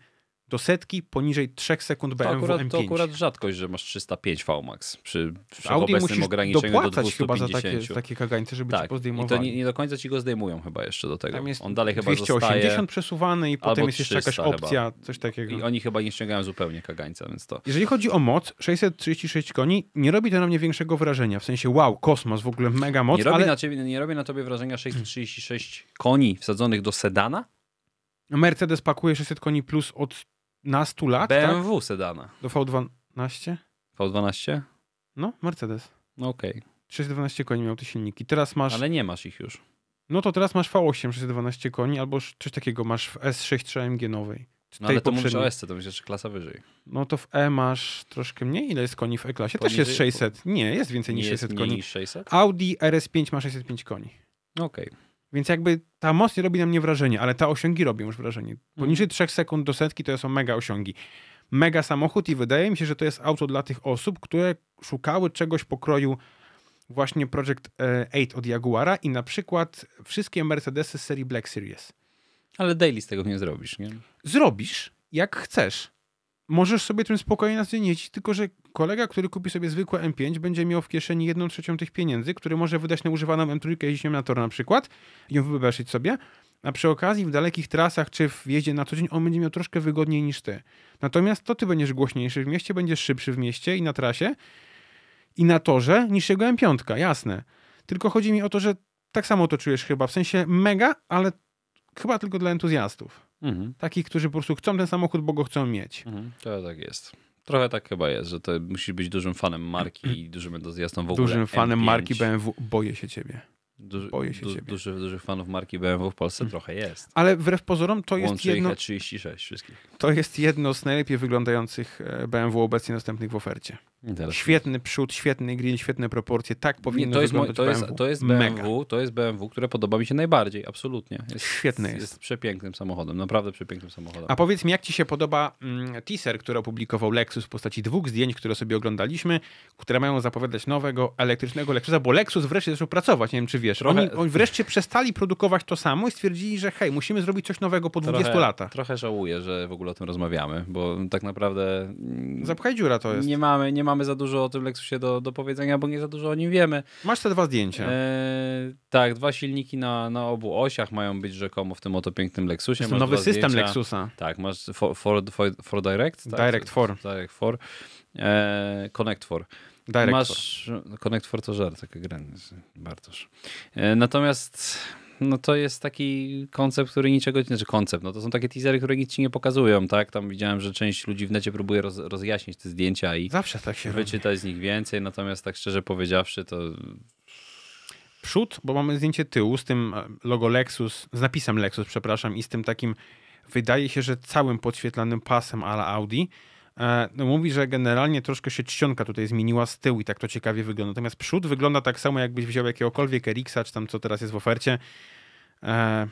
do setki poniżej 3 sekund BMW to akurat, M5. To akurat rzadkość, że masz 305 Vmax przy, przy Audi obecnym ograniczeniu do 250. chyba za takie, za takie kagańce, żeby tak. ci pozdejmowali. I to nie, nie, do końca ci go zdejmują chyba jeszcze do tego. Tam jest On dalej chyba 280 zostaje, przesuwany i potem jest jeszcze jakaś opcja, chyba. coś takiego. I oni chyba nie ściągają zupełnie kagańca, więc to... Jeżeli chodzi o moc, 636 koni, nie robi to na mnie większego wrażenia. W sensie wow, kosmos, w ogóle mega moc, nie robi Na ciebie, nie robi na tobie wrażenia 636 koni wsadzonych do sedana? Mercedes pakuje 600 koni plus od na 100 lat. BMW tak? sedana. Do V12? V12? No, Mercedes. No okej. Okay. koni miał te silniki. Teraz masz. Ale nie masz ich już. No to teraz masz V8 612 koni, albo coś takiego masz w S6 AMG nowej. No ale to poprzedniej. mówisz o S, to myślę, jeszcze klasa wyżej. No to w E masz troszkę mniej. Ile jest koni w E-klasie? Poniżej, Też jest 600. Nie, jest więcej nie niż 600 koni. Niż 600? Audi RS5 ma 605 koni. No okej. Okay. Więc jakby ta moc nie robi na mnie wrażenia, ale te osiągi robią już wrażenie. Poniżej 3 mhm. sekund do setki to są mega osiągi. Mega samochód i wydaje mi się, że to jest auto dla tych osób, które szukały czegoś pokroju właśnie Project 8 e, od Jaguara i na przykład wszystkie Mercedesy z serii Black Series. Ale daily z tego nie zrobisz, nie? Zrobisz, jak chcesz możesz sobie tym spokojnie na dzień jeździć, tylko że kolega, który kupi sobie zwykłe M5, będzie miał w kieszeni jedną trzecią tych pieniędzy, które może wydać na używaną M3 jeźdzeniem na tor na przykład i ją wybeszyć sobie, a przy okazji w dalekich trasach czy w jeździe na co dzień on będzie miał troszkę wygodniej niż ty. Natomiast to ty będziesz głośniejszy w mieście, będziesz szybszy w mieście i na trasie i na torze niż jego M5, jasne. Tylko chodzi mi o to, że tak samo to czujesz chyba, w sensie mega, ale chyba tylko dla entuzjastów. Mhm. Takich, którzy po prostu chcą ten samochód, bo go chcą mieć. Mhm. To tak jest. Trochę tak chyba jest, że to musisz być dużym fanem marki i dużym entuzjastą w ogóle. Dużym fanem M5. marki BMW. Boję się ciebie. Duży, Boję się du, ciebie. Dużych, dużych fanów marki BMW w Polsce mm. trochę jest. Ale wbrew pozorom to Łączy jest jedno... 36 e wszystkich. To jest jedno z najlepiej wyglądających e, BMW obecnie dostępnych w ofercie. Świetny przód, świetny grill, świetne proporcje. Tak powinno Nie, to jest wyglądać to BMW. Jest, to jest BMW, Mega. to jest BMW, które podoba mi się najbardziej, absolutnie. Jest, Świetny jest. Jest przepięknym samochodem, naprawdę przepięknym samochodem. A powiedz mi, jak ci się podoba mm, teaser, który opublikował Lexus w postaci dwóch zdjęć, które sobie oglądaliśmy, które mają zapowiadać nowego elektrycznego Lexusa, bo Lexus wreszcie zaczął pracować, nie wiem czy wiesz. Trochę... Oni, oni, wreszcie przestali produkować to samo i stwierdzili, że hej, musimy zrobić coś nowego po 20 trochę, latach. Trochę żałuję, że w ogóle o tym rozmawiamy, bo tak naprawdę... Mm, Zapchaj dziura to jest. Nie mamy, nie mamy mamy za dużo o tym Lexusie do, do powiedzenia, bo nie za dużo o nim wiemy. Masz te dwa zdjęcia. E, tak, dwa silniki na, na obu osiach mają być rzekomo w tym oto pięknym Lexusie. Masz nowy system zdjęcia. Lexusa. Tak, masz for, for, for, for Direct? Tak? Direct 4. Direct 4. E, Connect 4. Direct masz... For. Connect 4 to żart, taka gra, Bartosz. E, natomiast no to jest taki koncept, który niczego, nie znaczy koncept, no to są takie teasery, które nic ci nie pokazują, tak? Tam widziałem, że część ludzi w necie próbuje roz, rozjaśnić te zdjęcia i Zawsze tak się wyczytać robi. z nich więcej, natomiast tak szczerze powiedziawszy, to przód, bo mamy zdjęcie tyłu z tym e, logo Lexus, z napisem Lexus, przepraszam, i z tym takim, wydaje się, że całym podświetlanym pasem ala Audi. E, no, mówi, że generalnie troszkę się czcionka tutaj zmieniła z tyłu i tak to ciekawie wygląda. Natomiast przód wygląda tak samo, jakbyś wziął jakiegokolwiek Erixa, czy tam co teraz jest w ofercie e,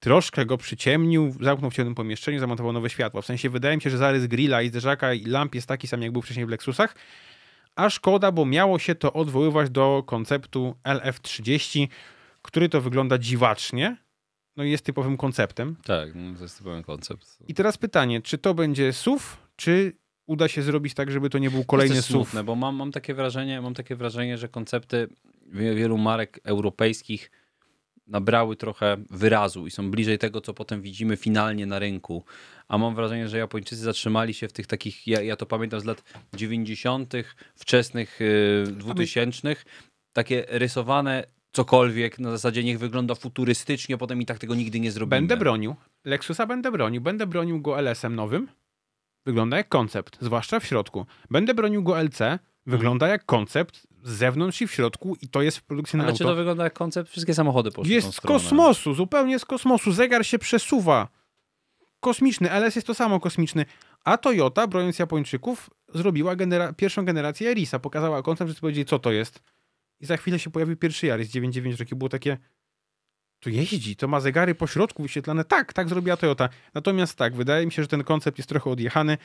troszkę go przyciemnił, zamknął w ciemnym pomieszczeniu, zamontował nowe światła. W sensie wydaje mi się, że zarys grilla i zderzaka i lamp jest taki sam, jak był wcześniej w Lexusach, a szkoda, bo miało się to odwoływać do konceptu LF30, który to wygląda dziwacznie, no jest typowym konceptem. Tak, no, to jest typowy koncept. I teraz pytanie, czy to będzie SUV, czy uda się zrobić tak, żeby to nie był kolejny to jest SUV? bo mam, mam, takie wrażenie, mam takie wrażenie, że koncepty wielu marek europejskich nabrały trochę wyrazu i są bliżej tego, co potem widzimy finalnie na rynku. A mam wrażenie, że Japończycy zatrzymali się w tych takich, ja, ja to pamiętam z lat 90., wczesnych yy, 2000, takie rysowane cokolwiek na zasadzie niech wygląda futurystycznie, potem i tak tego nigdy nie zrobimy. Będę bronił. Lexusa będę bronił. Będę bronił go LS-em nowym. Wygląda jak koncept, zwłaszcza w środku. Będę bronił go LC, wygląda jak koncept z zewnątrz i w środku i to jest w produkcji Ale na auto. A czy to wygląda jak koncept? Wszystkie samochody poszły Jest z kosmosu, zupełnie z kosmosu. Zegar się przesuwa. Kosmiczny. LS jest to samo kosmiczny. A Toyota, broniąc Japończyków, zrobiła genera pierwszą generację Yarisa. Pokazała koncept, wszyscy powiedzieli, co to jest. I za chwilę się pojawił pierwszy Yaris 99, taki było takie tu jeździ, to ma zegary po środku wyświetlane. Tak, tak zrobiła Toyota. Natomiast tak, wydaje mi się, że ten koncept jest trochę odjechany.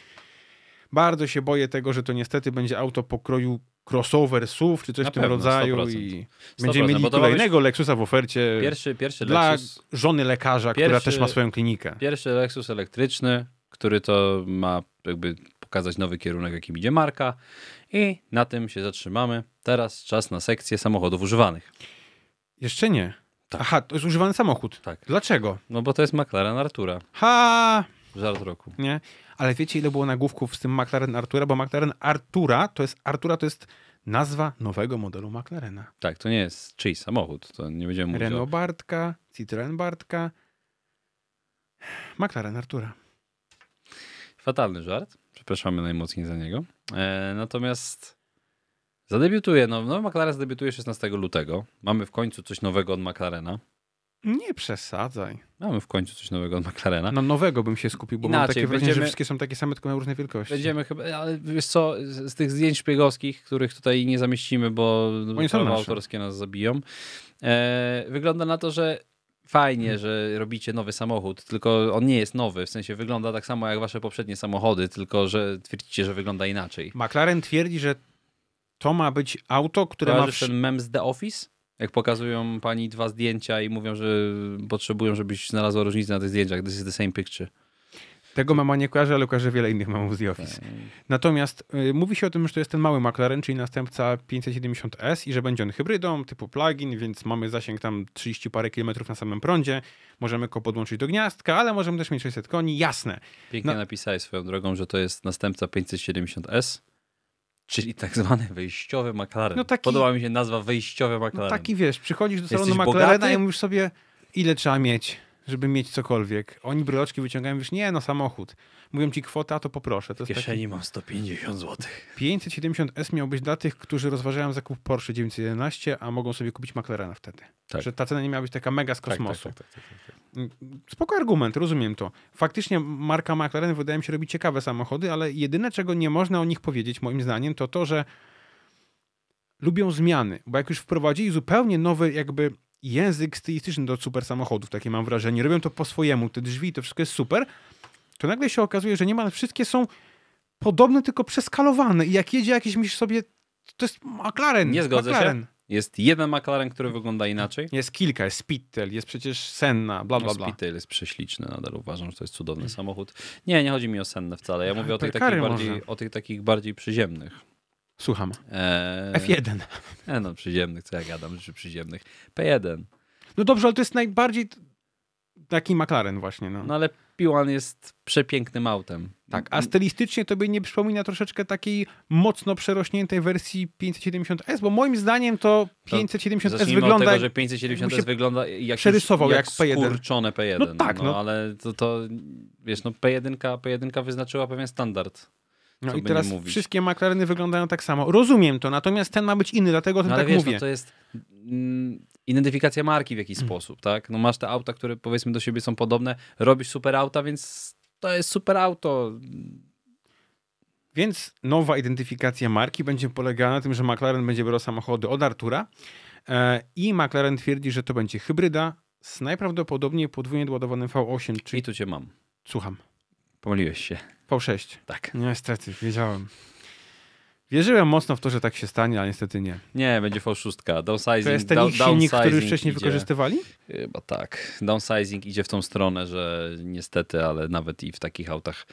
Bardzo się boję tego, że to niestety będzie auto pokroju crossover SUV czy coś Na w tym pewno, rodzaju 100%. i 100%, będziemy mieli kolejnego byś... Lexusa w ofercie pierwszy, pierwszy dla Lexus... żony lekarza, pierwszy, która też ma swoją klinikę. Pierwszy Lexus elektryczny, który to ma jakby pokazać nowy kierunek, jakim idzie marka i na tym się zatrzymamy. Teraz czas na sekcję samochodów używanych. Jeszcze nie. Tak. Aha, to jest używany samochód. Tak. Dlaczego? No bo to jest McLaren Artura. Ha! Żart roku. Nie? Ale wiecie, ile było nagłówków z tym McLaren Artura? Bo McLaren Artura to jest, Artura to jest nazwa nowego modelu McLarena. Tak, to nie jest czyjś samochód, to nie będziemy mówić Renault o... Bartka, Citroen Bartka, McLaren Artura. Fatalny żart, przepraszamy najmocniej za niego. E, natomiast zadebiutuje, no, McLaren zadebiutuje 16 lutego. Mamy w końcu coś nowego od McLarena. Nie przesadzaj. Mamy w końcu coś nowego od McLarena. Na no, nowego bym się skupił, bo Inaczej, mam takie wrażenie, będziemy, że wszystkie są takie same, tylko mają różne wielkości. Będziemy chyba, ale wiesz co, z, z tych zdjęć szpiegowskich, których tutaj nie zamieścimy, bo prawa autorskie nas zabiją, e, wygląda na to, że fajnie, hmm. że robicie nowy samochód, tylko on nie jest nowy, w sensie wygląda tak samo jak wasze poprzednie samochody, tylko że twierdzicie, że wygląda inaczej. McLaren twierdzi, że to ma być auto, które Kojarzysz ma... W... ten mem z The Office? jak pokazują pani dwa zdjęcia i mówią, że potrzebują, żebyś znalazła różnicę na tych zdjęciach. This is the same picture. Tego mama nie kojarzy, ale kojarzy wiele innych mamów z Office. Tak. Natomiast y, mówi się o tym, że to jest ten mały McLaren, czyli następca 570S i że będzie on hybrydą typu plug-in, więc mamy zasięg tam 30 parę kilometrów na samym prądzie. Możemy go podłączyć do gniazdka, ale możemy też mieć 600 koni, jasne. Pięknie no. napisałeś swoją drogą, że to jest następca 570S. Czyli <laughs> tak zwany wyjściowy McLaren. No taki, Podoba mi się nazwa wyjściowy no McLaren. No taki wiesz, przychodzisz do salonu Jesteś McLarena i mówisz sobie, ile trzeba mieć żeby mieć cokolwiek. Oni broczki wyciągają, wiesz, nie, no samochód. Mówią ci kwota, to poproszę. To w kieszeni taki... mam 150 zł. 570S miał być dla tych, którzy rozważają zakup Porsche 911, a mogą sobie kupić McLarena wtedy. Tak. Że ta cena nie miała być taka mega z tak, tak, kosmosu. Tak, tak, tak, tak mm, Spoko argument, rozumiem to. Faktycznie marka McLaren wydaje mi się robi ciekawe samochody, ale jedyne, czego nie można o nich powiedzieć moim zdaniem, to to, że lubią zmiany, bo jak już wprowadzili zupełnie nowy jakby język stylistyczny do super samochodów, takie mam wrażenie. Robią to po swojemu, te drzwi, to wszystko jest super. To nagle się okazuje, że niemal wszystkie są podobne, tylko przeskalowane. I jak jedzie jakiś, myślisz sobie, to jest McLaren. Nie zgodzę McLaren. się. Jest jeden McLaren, który wygląda inaczej. Jest kilka, jest Spittel, jest przecież Senna, bla, bla, no, bla. Spittel jest prześliczny, nadal uważam, że to jest cudowny samochód. Nie, nie chodzi mi o Senne wcale. Ja tak, mówię o tak, tych, takich bardziej, o tych takich bardziej przyziemnych. Słucham. Eee... F1. E, no, przyziemnych, co ja gadam, rzeczy przyziemnych. P1. No dobrze, ale to jest najbardziej taki McLaren właśnie. No, no ale P1 jest przepięknym autem. Tak, a stylistycznie to by nie przypomina troszeczkę takiej mocno przerośniętej wersji 570S, bo moim zdaniem to 570S to wygląda... Tego, że 570S wygląda jak, przerysował jak, jak P1. skurczone P1. No tak, no. no. Ale to, to, wiesz, no P1, P1 wyznaczyła pewien standard no i teraz mówić. wszystkie McLareny wyglądają tak samo. Rozumiem to, natomiast ten ma być inny, dlatego o tym no, tak wiesz, mówię. No, to jest mm, identyfikacja marki w jakiś mm. sposób, tak? No masz te auta, które powiedzmy do siebie są podobne, robisz super auta, więc to jest super auto. Więc nowa identyfikacja marki będzie polegała na tym, że McLaren będzie brał samochody od Artura e, i McLaren twierdzi, że to będzie hybryda z najprawdopodobniej podwójnie doładowanym V8. Czyli... I tu cię mam. Słucham. Pomyliłeś się. Po 6. Tak. No, niestety, wiedziałem. Wierzyłem mocno w to, że tak się stanie, ale niestety nie. Nie, będzie V6. Downsizing, to jest ten silnik, który wcześniej idzie, wykorzystywali? Chyba tak. Downsizing idzie w tą stronę, że niestety, ale nawet i w takich autach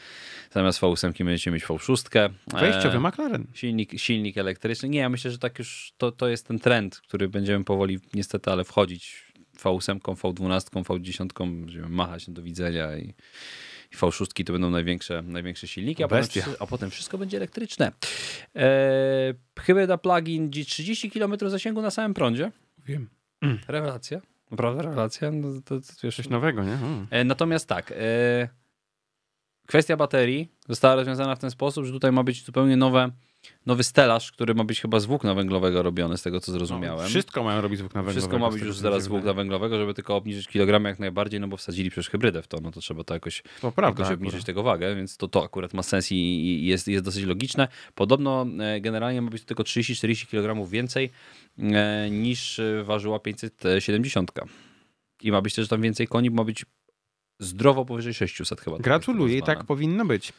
zamiast V8 będziecie mieć V6. Wejściowy e, McLaren. Silnik, silnik elektryczny. Nie, ja myślę, że tak już to, to jest ten trend, który będziemy powoli niestety, ale wchodzić V8, V12, V10, będziemy machać do widzenia i i V6 to będą największe, największe silniki, a potem, a potem, wszystko będzie elektryczne. E, hybryda plug-in 30 km zasięgu na samym prądzie. Wiem. Mm. Rewelacja. Naprawdę rewelacja. No, to, to, to Coś nowego, nie? Mm. E, natomiast tak, e, kwestia baterii została rozwiązana w ten sposób, że tutaj ma być zupełnie nowe nowy stelaż, który ma być chyba z włókna węglowego robiony, z tego co no, zrozumiałem. No, wszystko mają robić z włókna węglowego. Wszystko ma być już zaraz z włókna węglowego, żeby tylko obniżyć kilogramy jak najbardziej, no bo wsadzili przecież hybrydę w to, no to trzeba to jakoś, to prawda, jakoś obniżyć tego wagę, więc to, to akurat ma sens i jest, jest dosyć logiczne. Podobno e, generalnie ma być tylko 30-40 kg więcej e, niż e, ważyła 570. I ma być też tam więcej koni, ma być zdrowo powyżej 600 chyba. Tak Gratuluję, tak powinno być.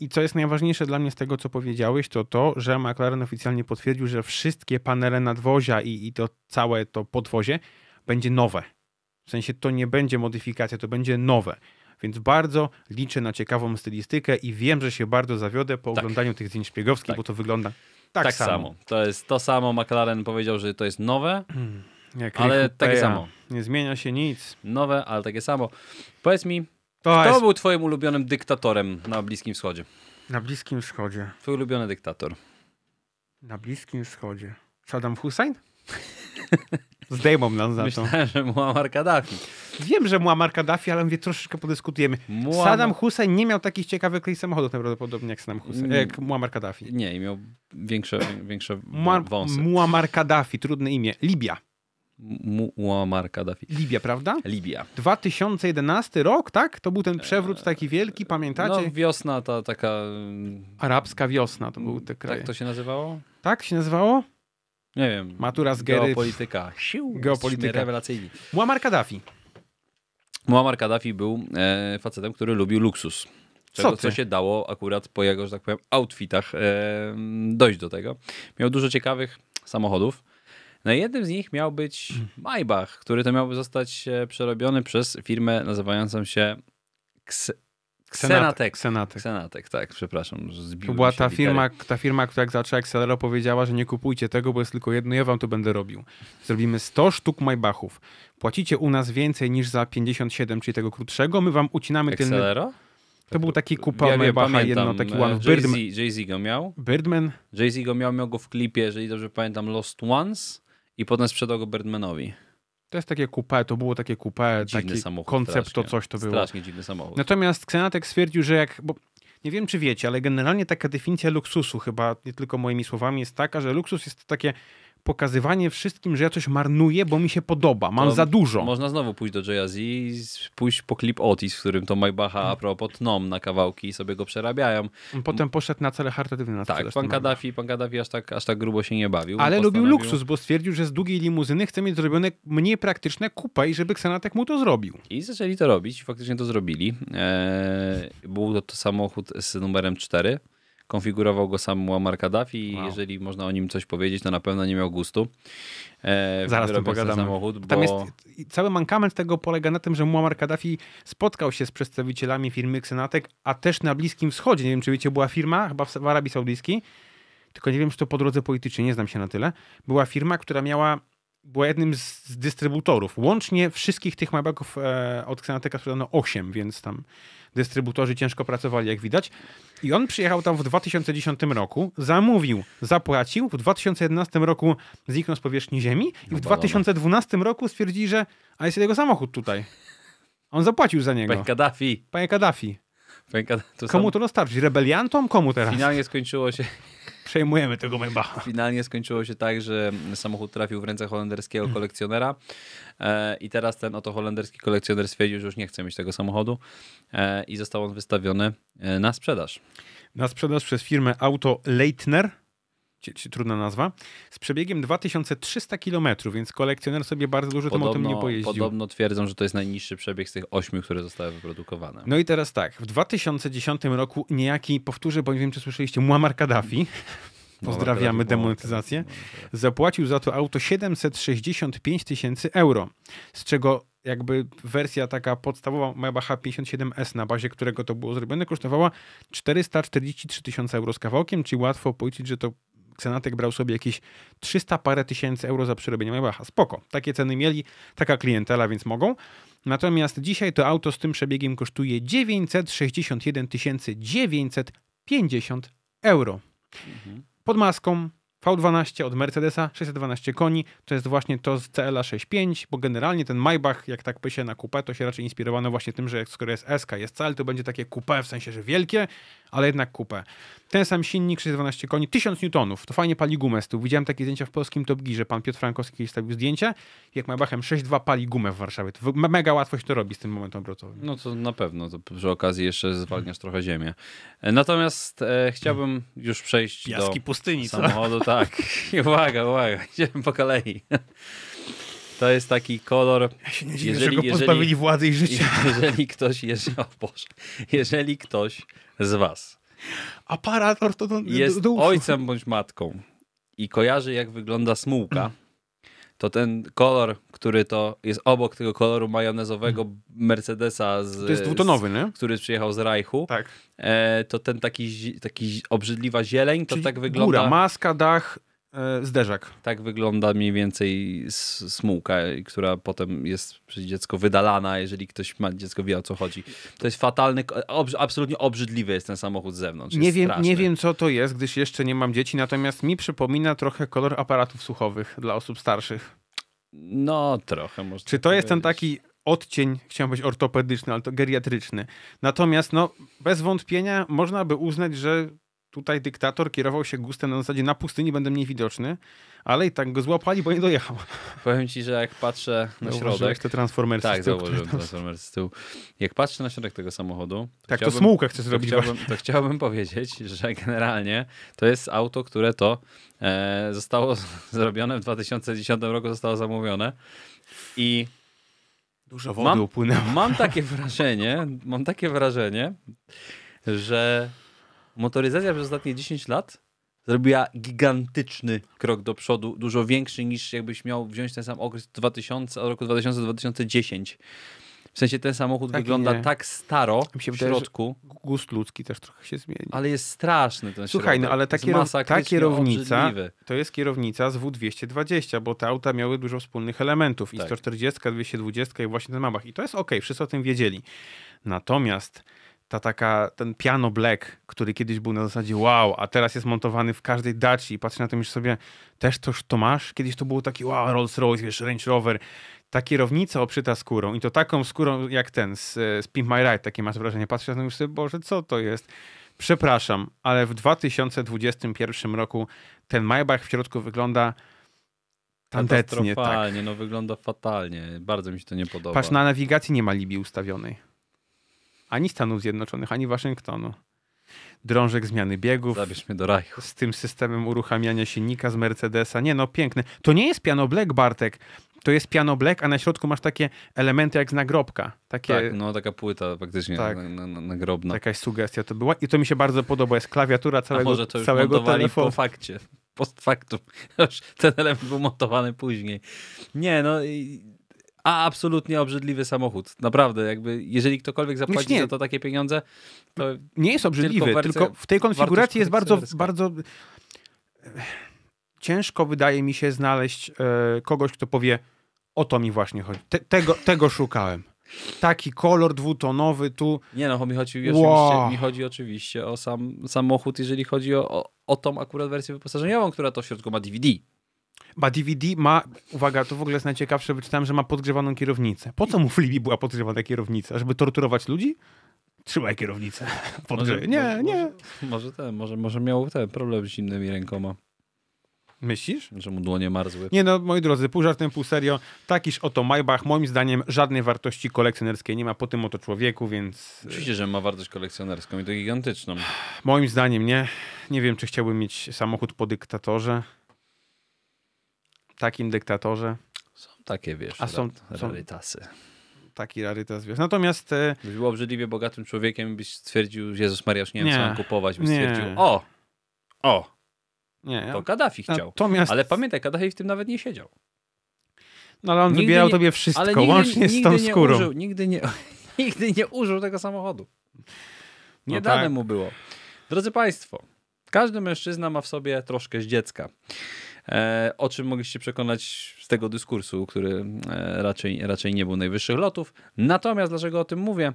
I co jest najważniejsze dla mnie z tego, co powiedziałeś, to to, że McLaren oficjalnie potwierdził, że wszystkie panele nadwozia i, i to całe to podwozie będzie nowe. W sensie to nie będzie modyfikacja, to będzie nowe. Więc bardzo liczę na ciekawą stylistykę i wiem, że się bardzo zawiodę po tak. oglądaniu tych zdjęć szpiegowskich, tak. bo to wygląda tak, tak samo. samo. To jest to samo. McLaren powiedział, że to jest nowe, hmm. <clears throat> ale takie samo. Nie zmienia się nic. Nowe, ale takie samo. Powiedz mi, to Kto jest... był twoim ulubionym dyktatorem na Bliskim Wschodzie? Na Bliskim Wschodzie. Twój ulubiony dyktator. Na Bliskim Wschodzie. Saddam Hussein? <laughs> Zdejmą nas za Myślałem, to. Myślałem, że Muammar Kaddafi. Wiem, że Muammar Kaddafi, ale mówię, troszeczkę podyskutujemy. Saddam Hussein nie miał takich ciekawych kolei samochodów prawdopodobnie jak Saddam Hussein, mm. jak Muammar Kaddafi. Nie, miał większe, większe wąsy. Muammar Kaddafi, trudne imię. Libia. Muammar Kaddafi. Libia, prawda? Libia. 2011 rok, tak? To był ten przewrót eee, taki wielki, pamiętacie? No wiosna ta taka... Mm, Arabska wiosna to był te kraje. Tak to się nazywało? Tak się nazywało? Nie wiem. Matura z Gery. Geopolityka. Sił. Geopolityka. Rewelacyjni. Muammar Kaddafi. Muammar Kaddafi był e, facetem, który lubił luksus. Czego, co, co, się dało akurat po jego, że tak powiem, outfitach e, dojść do tego. Miał dużo ciekawych samochodów. No i jednym z nich miał być Maybach, który to miałby zostać e, przerobiony przez firmę nazywającą się X Xenatek. Xenatek. Xenatek, tak, przepraszam. To była ta firma, ta firma, która jak zaczęła Accelero powiedziała, że nie kupujcie tego, bo jest tylko jedno, ja wam to będę robił. Zrobimy 100 sztuk Maybachów. Płacicie u nas więcej niż za 57, czyli tego krótszego, my wam ucinamy ten... Accelero? To był taki kupa ja Maybacha, jedno taki one. E, Birdman. Jay-Z go miał. Birdman. Jay-Z go miał, miał go w klipie, jeżeli dobrze pamiętam, Lost Ones i potem sprzedał go Birdmanowi. To jest takie coupé, to było takie coupé, dziwny taki samochód, koncept, to coś to było. Strasznie dziwny samochód. Natomiast Ksenatek stwierdził, że jak, bo nie wiem czy wiecie, ale generalnie taka definicja luksusu chyba, nie tylko moimi słowami, jest taka, że luksus jest to takie pokazywanie wszystkim, że ja coś marnuję, bo mi się podoba, mam to za dużo. Można znowu pójść do Jay-Z i pójść po klip Otis, w którym to Maybacha a propos tną na kawałki i sobie go przerabiają. Potem poszedł na cele charytatywne. Na tak, pan Kaddafi, pan Kaddafi aż tak, aż tak grubo się nie bawił. Ale postanowił... lubił luksus, bo stwierdził, że z długiej limuzyny chce mieć zrobione mniej praktyczne kupa i żeby Xenatek mu to zrobił. I zaczęli to robić i faktycznie to zrobili. Eee, był to, to samochód z numerem 4 Konfigurował go sam Muammar Kaddafi i wow. jeżeli można o nim coś powiedzieć, to na pewno nie miał gustu. E, Zaraz to pogadamy. Samochód, bo... Tam jest, cały mankament tego polega na tym, że Muammar Kaddafi spotkał się z przedstawicielami firmy Xenatek, a też na Bliskim Wschodzie, nie wiem czy wiecie, była firma, chyba w Arabii Saudyjskiej, tylko nie wiem, czy to po drodze politycznej, nie znam się na tyle, była firma, która miała była jednym z, z dystrybutorów. Łącznie wszystkich tych Maybachów e, od Xenateka sprzedano 8, więc tam dystrybutorzy ciężko pracowali, jak widać. I on przyjechał tam w 2010 roku, zamówił, zapłacił. W 2011 roku zniknął z powierzchni Ziemi i w 2012 roku stwierdzili, że a jest jego samochód tutaj. On zapłacił za niego. Panie Kaddafi. Panie Kaddafi. Panie Kaddafi. To komu to dostarczyć? Rebeliantom? Komu teraz? Finalnie skończyło się przejmujemy tego Maybacha. Finalnie skończyło się tak, że samochód trafił w ręce holenderskiego hmm. kolekcjonera e, i teraz ten oto holenderski kolekcjoner stwierdził, że już nie chce mieć tego samochodu e, i został on wystawiony e, na sprzedaż. Na sprzedaż przez firmę Auto Leitner trudna nazwa, z przebiegiem 2300 km, więc kolekcjoner sobie bardzo dużo podobno, tym autem nie pojeździł. Podobno twierdzą, że to jest najniższy przebieg z tych ośmiu, które zostały wyprodukowane. No i teraz tak, w 2010 roku niejaki, powtórzę, bo nie wiem czy słyszeliście, Muammar Kaddafi, no, <laughs> pozdrawiamy demonetyzację, zapłacił za to auto 765 tysięcy euro, z czego jakby wersja taka podstawowa Maybacha 57S, na bazie którego to było zrobione, kosztowała 443 tysiące euro z kawałkiem, czyli łatwo policzyć, że to Senatek brał sobie jakieś 300 parę tysięcy euro za przerobienie Maybacha. Spoko, takie ceny mieli, taka klientela, więc mogą. Natomiast dzisiaj to auto z tym przebiegiem kosztuje 961 950 euro. Mhm. Pod maską V12 od Mercedesa, 612 koni, to jest właśnie to z CLA 65, bo generalnie ten Maybach, jak tak pysie na coupé, to się raczej inspirowano właśnie tym, że skoro jest SK, jest CL, to będzie takie coupé, w sensie, że wielkie, ale jednak coupé. Ten sam silnik, 612 koni, 1000 newtonów. To fajnie pali gumę z tyłu. Widziałem takie zdjęcia w polskim Top Gearze. Pan Piotr Frankowski stawił zdjęcie, jak Maybachem 6.2 pali gumę w Warszawie. To mega łatwo się to robi z tym momentem obrotowym. No to na pewno. To przy okazji jeszcze zwalniasz trochę ziemię. E, natomiast e, chciałbym już przejść Piaski do pustyni, samochodu. Tak. <laughs> uwaga, uwaga. <laughs> Idziemy po kolei. To jest taki kolor. Ja się nie dziwię, jeżeli, że go pozbawili jeżeli, władzy i życia. <laughs> Jeżeli ktoś, jeżeli, o Boże, jeżeli ktoś z Was Aparat to Jest do, do ojcem bądź matką i kojarzy, jak wygląda smułka, mm. to ten kolor, który to jest obok tego koloru majonezowego mm. Mercedesa, z, to jest dwutonowy, z, nie? który przyjechał z rajchu, tak. E, to ten taki, taki obrzydliwa zieleń, to Czyli tak wygląda. Góra, maska, dach, E, zderzak. Tak wygląda mniej więcej smułka, która potem jest przez dziecko wydalana, jeżeli ktoś ma dziecko wie o co chodzi. To jest fatalny, absolutnie obrzydliwy jest ten samochód z zewnątrz. Nie wiem, nie wiem co to jest, gdyż jeszcze nie mam dzieci, natomiast mi przypomina trochę kolor aparatów słuchowych dla osób starszych. No trochę może. Czy to powiedzieć. jest ten taki odcień, chciałem powiedzieć ortopedyczny, ale to geriatryczny. Natomiast no, bez wątpienia można by uznać, że tutaj dyktator kierował się gustem na zasadzie na pustyni będę mniej widoczny, ale i tak go złapali, bo nie dojechał. Powiem ci, że jak patrzę na środek... te transformersy Tak, z tyłu, tam... transformersy z tyłu. Jak patrzę na środek tego samochodu... To tak, to smułka chcesz to Chciałbym, to chciałbym <laughs> powiedzieć, że generalnie to jest auto, które to e, zostało zrobione w 2010 roku, zostało zamówione i... Dużo wody mam, upłynęło. Mam takie wrażenie, mam takie wrażenie, że motoryzacja przez ostatnie 10 lat zrobiła gigantyczny krok do przodu, dużo większy niż jakbyś miał wziąć ten sam okres 2000, roku 2000-2010. W sensie ten samochód tak wygląda nie. tak staro w środku. Wydaje, gust ludzki też trochę się zmieni. Ale jest straszny ten Słuchaj, środek. no ale ta, kierow ta kierownica obrzydliwy. to jest kierownica z W220, bo te auta miały dużo wspólnych elementów. Tak. I 140, 220 i właśnie ten Maybach. I to jest ok, wszyscy o tym wiedzieli. Natomiast ta taka, ten piano black, który kiedyś był na zasadzie wow, a teraz jest montowany w każdej daci i patrzę na to już sobie, też toż to masz? Kiedyś to było taki wow, Rolls Royce, wiesz, Range Rover, ta kierownica oprzyta skórą i to taką skórą jak ten z, z Pimp My Ride, takie masz wrażenie, patrzę na to już sobie, Boże, co to jest? Przepraszam, ale w 2021 roku ten Maybach w środku wygląda tandetnie. Tak. Katastrofalnie, tak. no wygląda fatalnie. Bardzo mi się to nie podoba. Patrz, na nawigacji nie ma Libii ustawionej ani Stanów Zjednoczonych, ani Waszyngtonu. Drążek zmiany biegów. Zabierz mnie do raju. Z tym systemem uruchamiania silnika z Mercedesa. Nie no, piękne. To nie jest piano black, Bartek. To jest piano black, a na środku masz takie elementy jak z nagrobka. Takie... Tak, no taka płyta faktycznie tak. nagrobna. Jakaś sugestia to była. I to mi się bardzo podoba. Jest klawiatura całego, a może to całego telefonu. po fakcie. Post factum. <laughs> Ten element był montowany później. Nie, no... I a absolutnie obrzydliwy samochód. Naprawdę, jakby jeżeli ktokolwiek zapłaci nie, za to takie pieniądze, to nie jest obrzydliwy, tylko, tylko w tej konfiguracji jest bardzo bardzo e, ciężko wydaje mi się znaleźć e, kogoś, kto powie o to mi właśnie chodzi. Te, tego, tego szukałem. Taki kolor dwutonowy tu. Nie no, mi chodzi, wow. mi chodzi oczywiście o sam samochód, jeżeli chodzi o, o, o tą akurat wersję wyposażeniową, która to w środku ma DVD. Ma DVD ma, uwaga, to w ogóle jest najciekawsze, wyczytałem, że ma podgrzewaną kierownicę. Po co mu w Libii była podgrzewana kierownica? Żeby torturować ludzi? Trzymaj kierownicę. <laughs> Podgrzew... nie, może, nie. Może, może ten, może, może miał ten problem z innymi rękoma. Myślisz? Że mu dłonie marzły. Nie no, moi drodzy, pół żartem, pół serio. Takiż oto Maybach, moim zdaniem, żadnej wartości kolekcjonerskiej nie ma po tym oto człowieku, więc... E, Oczywiście, że ma wartość kolekcjonerską i to gigantyczną. Moim zdaniem nie. Nie wiem, czy chciałbym mieć samochód po dyktatorze takim dyktatorze. Są takie, wiesz, A są, rarytasy. Są taki rarytas, wiesz. Natomiast... E, byś był obrzydliwie bogatym człowiekiem byś stwierdził, Jezus Mariasz, nie wiem, co mam kupować. Byś nie. stwierdził, o, o, nie, to Kaddafi chciał. Natomiast... Ale pamiętaj, Kaddafi w tym nawet nie siedział. No ale on nigdy wybierał nie, tobie wszystko, nigdy, łącznie nigdy, z tą nie skórą. Użył, nigdy, nie, <laughs> nigdy nie użył tego samochodu. Nie no dane tak. mu było. Drodzy Państwo, każdy mężczyzna ma w sobie troszkę z dziecka. E, o czym mogliście przekonać z tego dyskursu, który e, raczej, raczej nie był najwyższych lotów. Natomiast dlaczego o tym mówię?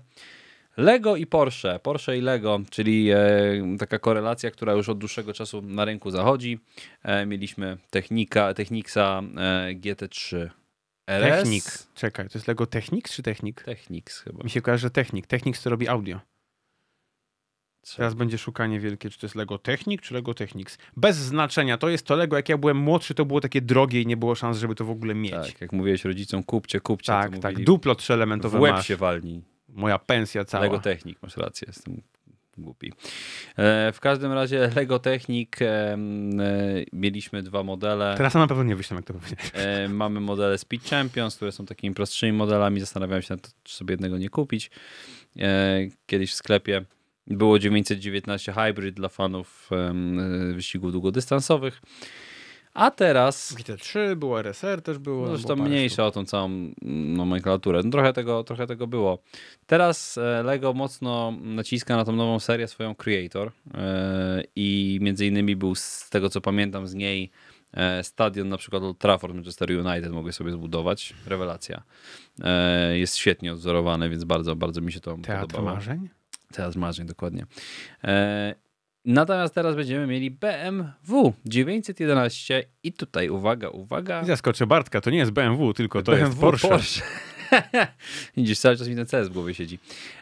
Lego i Porsche, Porsche i Lego, czyli e, taka korelacja, która już od dłuższego czasu na rynku zachodzi. mieliśmy Technika, techniksa GT3 RS. Technik, czekaj, to jest Lego Technik czy Technik? Techniks chyba. Mi się kojarzy, że Technik, Techniks to robi audio. Co? Teraz będzie szukanie wielkie, czy to jest Lego Technik, czy Lego Technics. Bez znaczenia, to jest to Lego. Jak ja byłem młodszy, to było takie drogie i nie było szans, żeby to w ogóle mieć. Tak, jak mówiłeś rodzicom, kupcie, kupcie. Tak, tak, mówili, duplo trzyelementowe W łeb się walni. Moja pensja cała. Lego Technik, masz rację, jestem głupi. E, w każdym razie Lego Technik e, mieliśmy dwa modele. Teraz na pewno nie wyślę, jak to powiedzieć. E, mamy modele Speed Champions, które są takimi prostszymi modelami. Zastanawiałem się, nad to, czy sobie jednego nie kupić kiedyś w sklepie. Było 919 Hybrid dla fanów e, wyścigów długodystansowych. A teraz. GT3 było, RSR też było. No, no mniejsza o tą całą nomenklaturę. No, trochę, tego, trochę tego było. Teraz e, Lego mocno naciska na tą nową serię swoją Creator. E, I między innymi był, z tego co pamiętam, z niej stadion na przykład Old Trafford Manchester United mogę sobie zbudować. Rewelacja. Jest świetnie odzorowane, więc bardzo, bardzo mi się to Teatr podobało. marzeń? Teraz marzeń, dokładnie. E, natomiast teraz będziemy mieli BMW 911 i tutaj uwaga, uwaga. zaskoczę Bartka, to nie jest BMW, tylko to BMW jest Porsche. Porsche. <laughs> Widzisz, cały czas mi ten CS w głowie siedzi.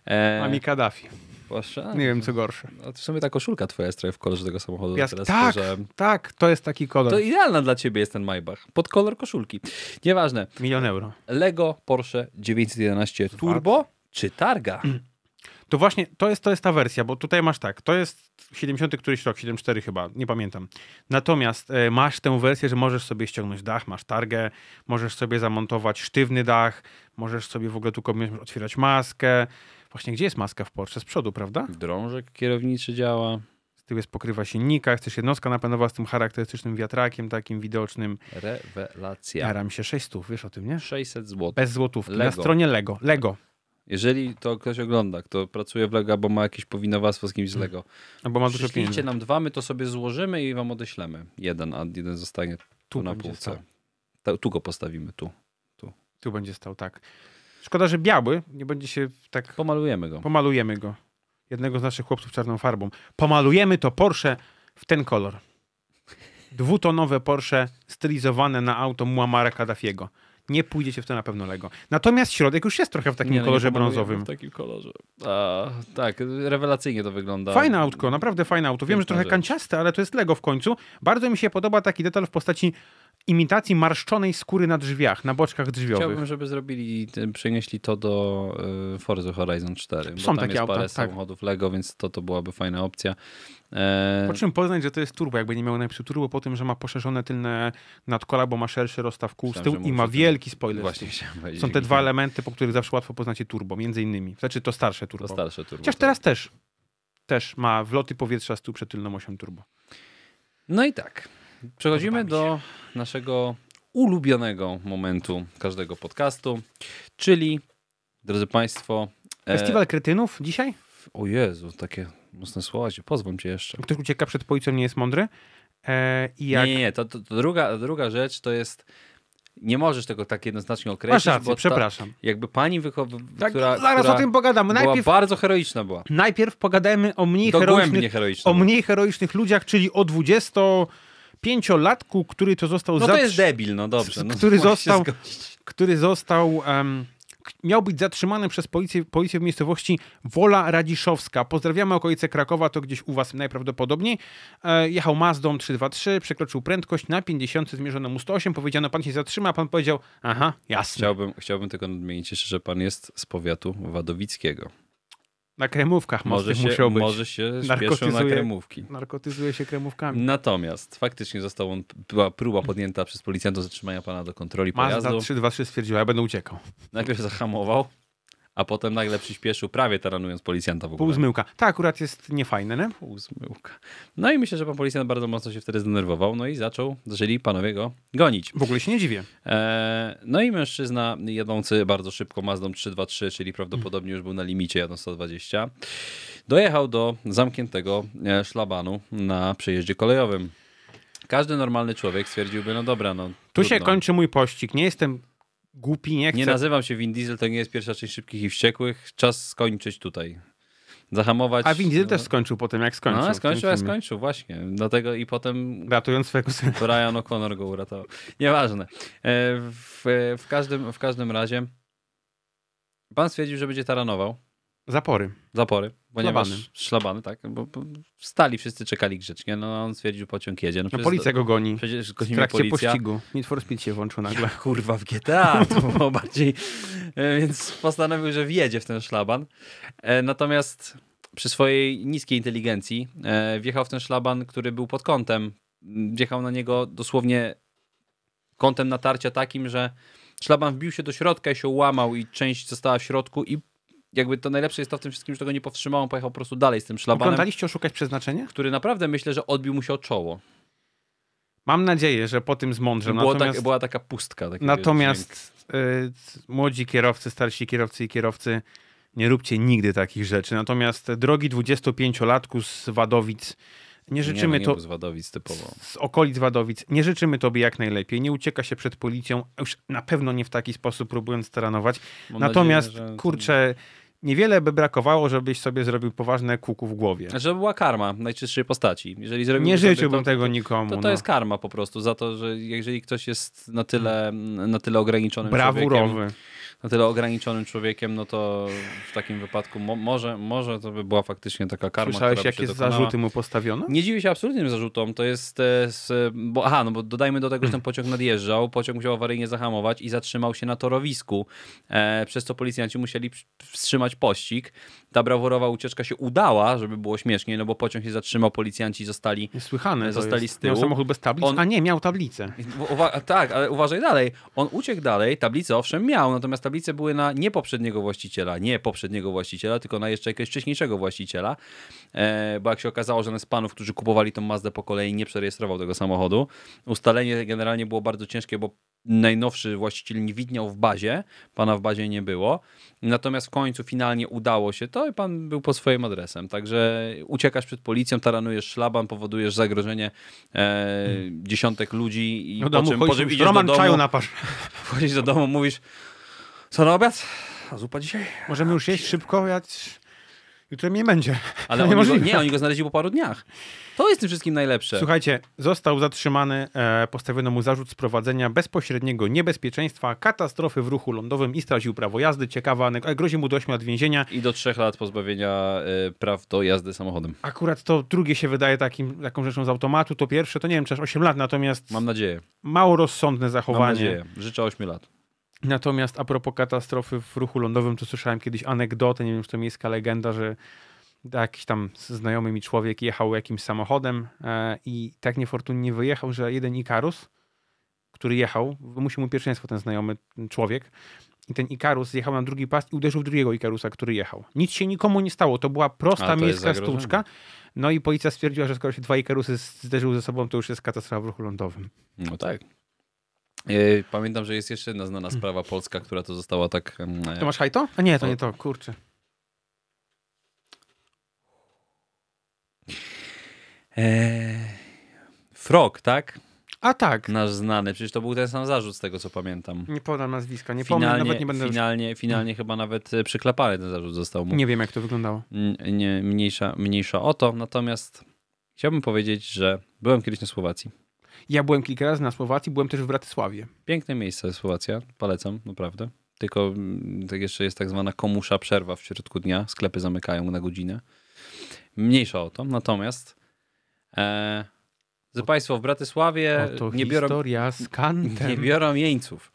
E... Ami Kaddafi. Porsche? Nie wiem, co gorsze. No, to w sumie ta koszulka twoja jest trochę w kolorze tego samochodu. Ja, teraz tak, tak, to jest taki kolor. To idealna dla ciebie jest ten Maybach. Pod kolor koszulki. Nieważne. Milion euro. Lego Porsche 911 Turbo Dwa. czy Targa? Mm. <clears throat> to właśnie to jest, to jest ta wersja, bo tutaj masz tak, to jest 70 któryś rok, 74 chyba, nie pamiętam. Natomiast e, masz tę wersję, że możesz sobie ściągnąć dach, masz targę, możesz sobie zamontować sztywny dach, możesz sobie w ogóle tu otwierać maskę. Właśnie gdzie jest maska w Porsche? Z przodu, prawda? Drążek kierowniczy działa. Z tyłu jest pokrywa silnika, chcesz jednostka napędowa z tym charakterystycznym wiatrakiem takim widocznym. Rewelacja. Jaram się 600, wiesz o tym, nie? 600 zł. Bez złotówki. Lego. Na stronie Lego. Lego. Jeżeli to ktoś ogląda, kto pracuje w Lego, bo ma jakieś powinowactwo z kimś mm. z Lego, albo ma dużo pieniędzy. nam dwa, my to sobie złożymy i wam odeślemy. Jeden, a jeden zostanie tu, tu na półce. Ta, tu go postawimy, tu. tu. Tu będzie stał, tak. Szkoda, że biały nie będzie się tak... Pomalujemy go. Pomalujemy go. Jednego z naszych chłopców czarną farbą. Pomalujemy to Porsche w ten kolor. Dwutonowe Porsche stylizowane na auto Muamara Kaddafiego nie pójdziecie w to na pewno Lego. Natomiast środek już jest trochę w takim nie, no, kolorze brązowym. W takim kolorze. A, tak, rewelacyjnie to wygląda. Fajne autko, naprawdę fajne auto. Wiem, że trochę kanciaste, ale to jest Lego w końcu. Bardzo mi się podoba taki detal w postaci imitacji marszczonej skóry na drzwiach, na boczkach drzwiowych. Chciałbym, żeby zrobili, przenieśli to do e, Forza Horizon 4. Są takie auta, parę tak. samochodów Lego, więc to, to byłaby fajna opcja. E, po czym poznać, że to jest turbo, jakby nie miał najpierw turbo po tym, że ma poszerzone tylne nadkola, bo ma szerszy rozstaw kół z tyłu i ma wielki spoiler. Właśnie Są te dwa elementy, po których zawsze łatwo poznacie turbo, między innymi. Znaczy to starsze turbo. To starsze turbo. Chociaż tak. teraz też. Też ma wloty powietrza z tyłu przed tylną osią turbo. No i tak. Przechodzimy do naszego ulubionego momentu każdego podcastu, czyli, drodzy Państwo. E, Festiwal e... Kretynów dzisiaj? O Jezu, takie mocne słowa, pozwą cię jeszcze. Ktoś ucieka przed policją, nie jest mądry? E, jak... Nie, nie, nie. To, to, to, druga, druga rzecz to jest nie możesz tego tak jednoznacznie określić. Masz rację, bo ta, przepraszam. Jakby pani wychowywała. Tak, zaraz która o tym pogadamy. Najpierw, była bardzo heroiczna była. Najpierw pogadajmy o mniej, heroicznych, heroiczna o mniej heroicznych ludziach, czyli o 25-latku, który to został... No to jest debil, no dobrze. No, który, został, który został um, miał być zatrzymany przez policję, policję w miejscowości Wola Radziszowska. Pozdrawiamy okolice Krakowa, to gdzieś u was najprawdopodobniej. E, jechał Mazdą 323, przekroczył prędkość na 50, zmierzono mu 108, powiedziano pan się zatrzyma, pan powiedział aha, jasne. Chciałbym, chciałbym tylko nadmienić jeszcze, że pan jest z powiatu wadowickiego. Na kremówkach może się, musiał być. Może się spieszył na kremówki. Narkotyzuje się kremówkami. Natomiast faktycznie został on, była próba podjęta przez policjantów zatrzymania pana do kontroli Mazda pojazdu. Mazda 3-2-3 stwierdziła, ja będę uciekał. Najpierw zahamował, a potem nagle przyspieszył, prawie taranując policjanta w ogóle. Pół zmyłka. Tak, akurat jest niefajne, nie? Pół zmyłka. No i myślę, że pan policjant bardzo mocno się wtedy zdenerwował, no i zaczął, zaczęli panowie go gonić. W ogóle się nie dziwię. E, no i mężczyzna jadący bardzo szybko Mazdą 323, czyli prawdopodobnie już był na limicie jadąc 120, dojechał do zamkniętego e, szlabanu na przejeździe kolejowym. Każdy normalny człowiek stwierdziłby, no dobra, no. Tu trudno. się kończy mój pościg. Nie jestem głupi nie chce. Nie nazywam się Vin Diesel, to nie jest pierwsza część Szybkich i Wściekłych. Czas skończyć tutaj. Zahamować. A Vin Diesel no... też skończył potem, jak skończył. No, skończył, jak skończył, właśnie. Dlatego i potem... Ratując swojego syna. Ryan O'Connor go uratował. Nieważne. E, w, w, każdym, w każdym razie pan stwierdził, że będzie taranował. Zapory. Zapory. Ponieważ szlabany. szlabany, tak. Bo, stali wszyscy czekali grzecznie, no a on stwierdził, pociąg jedzie. No, no policja go goni. Przecież goni w trakcie policja. pościgu. Need for Speed się włączył nagle. Ja, kurwa, w GTA to było bardziej... E, więc postanowił, że wjedzie w ten szlaban. E, natomiast przy swojej niskiej inteligencji e, wjechał w ten szlaban, który był pod kątem. Wjechał na niego dosłownie kątem natarcia takim, że szlaban wbił się do środka i się łamał i część została w środku i jakby to najlepsze jest to w tym wszystkim, że tego nie powstrzymałam, pojechałam pojechał po prostu dalej z tym szlabanem. Oglądaliście Oszukać Przeznaczenie? Który naprawdę myślę, że odbił mu się o czoło. Mam nadzieję, że po tym zmądrze. Było natomiast, tak, była taka pustka. Natomiast y, młodzi kierowcy, starsi kierowcy i kierowcy, nie róbcie nigdy takich rzeczy. Natomiast drogi 25-latku z Wadowic, nie no życzymy nie, no nie to. Z Wadowic typowo. Z okolic Wadowic, nie życzymy tobie jak najlepiej. Nie ucieka się przed policją, już na pewno nie w taki sposób próbując staranować. Natomiast, nadzieję, kurczę. Ten niewiele by brakowało, żebyś sobie zrobił poważne kuku w głowie. Żeby była karma najczystszej postaci. Jeżeli nie życzyłbym to, tego nikomu. To, to no. jest karma po prostu za to, że jeżeli ktoś jest na tyle, na tyle ograniczonym Brawurowy. Człowiekiem, na tyle ograniczonym człowiekiem, no to w takim wypadku mo może, może to by była faktycznie taka karma. Słyszałeś, jakie zarzuty mu postawiono? Nie dziwię się absolutnie zarzutom. To jest. E, bo, aha, no bo dodajmy do tego, że ten <clears throat> pociąg nadjeżdżał, pociąg musiał awaryjnie zahamować i zatrzymał się na torowisku, e, przez co policjanci musieli wstrzymać pościg. Ta braworowa ucieczka się udała, żeby było śmiesznie, no bo pociąg się zatrzymał, policjanci zostali. Słychane. E, zostali z tyłu. Miał samochód bez tablic? On, A nie, miał tablicę. tak, ale uważaj dalej. On uciekł dalej, tablicę owszem miał, natomiast tablicę tablice były na nie poprzedniego właściciela, nie poprzedniego właściciela, tylko na jeszcze jakiegoś wcześniejszego właściciela, e, bo jak się okazało, że z panów, którzy kupowali tą Mazdę po kolei, nie przerejestrował tego samochodu. Ustalenie generalnie było bardzo ciężkie, bo najnowszy właściciel nie widniał w bazie, pana w bazie nie było. Natomiast w końcu finalnie udało się to i pan był pod swoim adresem. Także uciekasz przed policją, taranujesz szlaban, powodujesz zagrożenie e, hmm. dziesiątek ludzi i no po, domu, czym, po czym idziesz Roman do domu, czaju napasz. <laughs> Wchodzisz do domu, mówisz co na obiad? A zupa dzisiaj? Możemy już jeść szybko, ja... jutro nie będzie. <laughs> Ale oni go, nie, oni go znaleźli po paru dniach. To jest tym wszystkim najlepsze. Słuchajcie, został zatrzymany, e, postawiono mu zarzut sprowadzenia bezpośredniego niebezpieczeństwa, katastrofy w ruchu lądowym i stracił prawo jazdy. Ciekawa, e, grozi mu do 8 lat więzienia. I do 3 lat pozbawienia e, praw do jazdy samochodem. Akurat to drugie się wydaje takim, taką rzeczą z automatu, to pierwsze to nie wiem, czy aż 8 lat, natomiast... Mam nadzieję. Mało rozsądne zachowanie. Mam nadzieję. Życzę 8 lat. Natomiast a propos katastrofy w ruchu lądowym, to słyszałem kiedyś anegdotę, nie wiem, czy to miejska legenda, że jakiś tam znajomy mi człowiek jechał jakimś samochodem e, i tak niefortunnie wyjechał, że jeden Ikarus, który jechał, wymusił mu pierwszeństwo ten znajomy człowiek, i ten Ikarus zjechał na drugi pas i uderzył w drugiego Ikarusa, który jechał. Nic się nikomu nie stało, to była prosta to miejska sztuczka. No i policja stwierdziła, że skoro się dwa Ikarusy zderzyły ze sobą, to już jest katastrofa w ruchu lądowym. No tak. E, pamiętam, że jest jeszcze jedna znana mm. sprawa polska, która to została tak... E, to masz hajto? A nie, to nie to, kurczę. Eee, Frog, tak? A tak. Nasz znany. Przecież to był ten sam zarzut, z tego co pamiętam. Nie podam nazwiska, nie finalnie, pomnę, nawet nie będę... Finalnie, już... finalnie hmm. chyba nawet e, przyklepany ten zarzut został mu. Nie wiem, jak to wyglądało. N nie, mniejsza, mniejsza o to. Natomiast chciałbym powiedzieć, że byłem kiedyś na Słowacji. Ja byłem kilka razy na Słowacji, byłem też w Bratysławie. Piękne miejsce Słowacja, polecam, naprawdę. Tylko mm, tak jeszcze jest tak zwana komusza przerwa w środku dnia, sklepy zamykają na godzinę. Mniejsza o to, natomiast... E, Państwo w Bratysławie nie biorą, <laughs> nie biorą jeńców.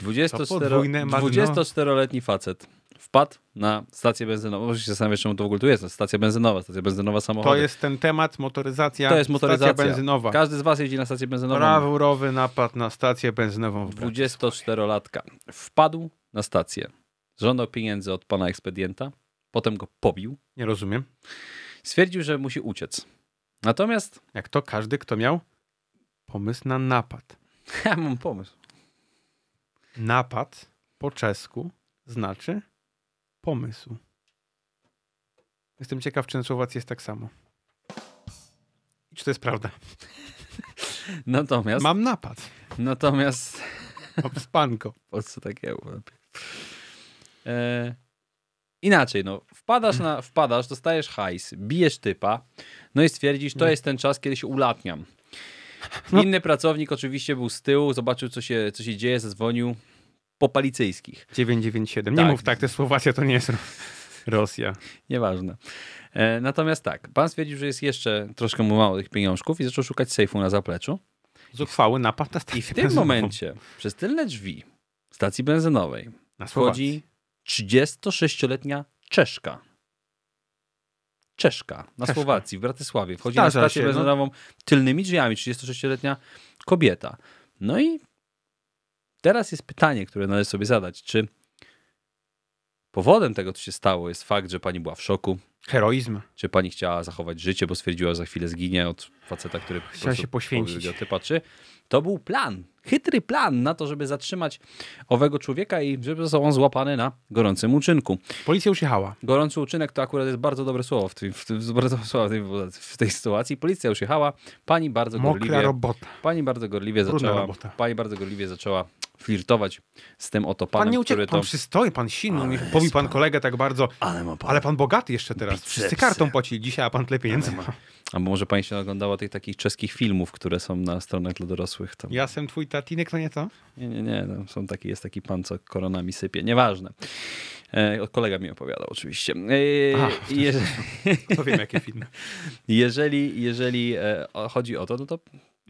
24, 24-letni facet wpadł na stację benzynową. Może się zastanawiać, czemu to w ogóle tu jest. Stacja benzynowa, stacja benzynowa samochodu. To jest ten temat, motoryzacja, to jest motoryzacja. stacja benzynowa. Każdy z was jeździ na stację benzynową. Brawurowy napad na stację benzynową. 24-latka wpadł na stację, żądał pieniędzy od pana ekspedienta, potem go pobił. Nie rozumiem. Stwierdził, że musi uciec. Natomiast... Jak to każdy, kto miał pomysł na napad. <laughs> Ja mam pomysł. Napad po czesku znaczy pomysł. Jestem ciekaw, czy na Słowacji jest tak samo. I czy to jest prawda? <laughs> Natomiast. Mam napad. Natomiast. Mam spanko. <laughs> Po co takiego? E... Inaczej, no, wpadasz, na, wpadasz, dostajesz hajs, bijesz typa, no i stwierdzisz, to jest ten czas, kiedy się ulatniam. No. Inny no. pracownik oczywiście był z tyłu, zobaczył, co się, co się dzieje, zadzwonił, popalicyjskich. 997. Tak. Nie mów tak, to Słowacja to nie jest Rosja. Nieważne. E, natomiast tak, pan stwierdził, że jest jeszcze troszkę mu mało tych pieniążków i zaczął szukać sejfu na zapleczu. Z napad na stację I w tym benzynową. momencie przez tylne drzwi stacji benzynowej na wchodzi 36-letnia Czeszka. Czeszka na Czeszka. Słowacji, w Bratysławie. Wchodzi Starza na stację się, no. benzynową tylnymi drzwiami, 36-letnia kobieta. No i teraz jest pytanie, które należy sobie zadać. Czy powodem tego, co się stało, jest fakt, że pani była w szoku? Heroizm. Czy pani chciała zachować życie, bo stwierdziła, że za chwilę zginie od faceta, który chciała się poświęcić. Typa, czy to był plan, chytry plan na to, żeby zatrzymać owego człowieka i żeby został on złapany na gorącym uczynku. Policja już jechała. Gorący uczynek to akurat jest bardzo dobre słowo w tej, w tej, w tej sytuacji. Policja już jechała. Pani bardzo Mokra gorliwie... robota. Pani bardzo gorliwie Brudna zaczęła... Robota. Pani bardzo gorliwie zaczęła flirtować z tym oto panem, Pan nie uciekł, to... pan przystoi, pan silny, ale pan, pan kolegę tak bardzo, ale, ma pan... ale pan bogaty jeszcze teraz, Bicepsy. wszyscy kartą płacili dzisiaj, a pan tyle pieniędzy ma. A może pani się oglądała tych takich czeskich filmów, które są na stronach dla dorosłych. Tam. Ja jestem twój tatinek, to nie to? Nie, nie, nie, tam są taki, jest taki pan, co koronami sypie, nieważne. E, kolega mi opowiadał oczywiście. E, <laughs> To wiem, jakie filmy. Jeżeli, jeżeli e, chodzi o to, no to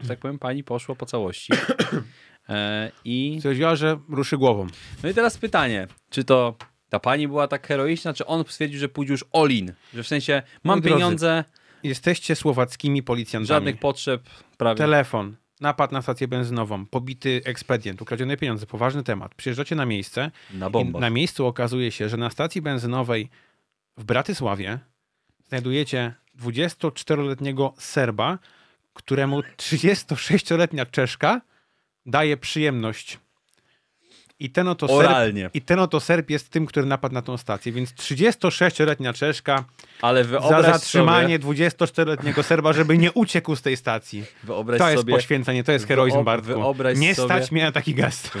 tak powiem, pani poszło po całości. E, I... Stwierdziła, ruszy głową. No i teraz pytanie, czy to ta pani była tak heroiczna, czy on stwierdził, że pójdzie już olin? Że w sensie, mam pieniądze... Drodzy, jesteście słowackimi policjantami. Żadnych potrzeb, prawie. Telefon, napad na stację benzynową, pobity ekspedient, ukradzione pieniądze, poważny temat. Przyjeżdżacie na miejsce. Na bombach. Na miejscu okazuje się, że na stacji benzynowej w Bratysławie znajdujecie 24-letniego Serba, któremu 36-letnia Czeszka daje przyjemność. I ten, oto serb, I ten oto Serb jest tym, który napadł na tą stację. Więc 36-letnia Czeszka Ale za zatrzymanie sobie... 24-letniego Serba, żeby nie uciekł z tej stacji. Wyobraź to jest sobie... poświęcenie, to jest heroizm, Wyob... Bartku. nie sobie... stać mnie na taki gest. <laughs>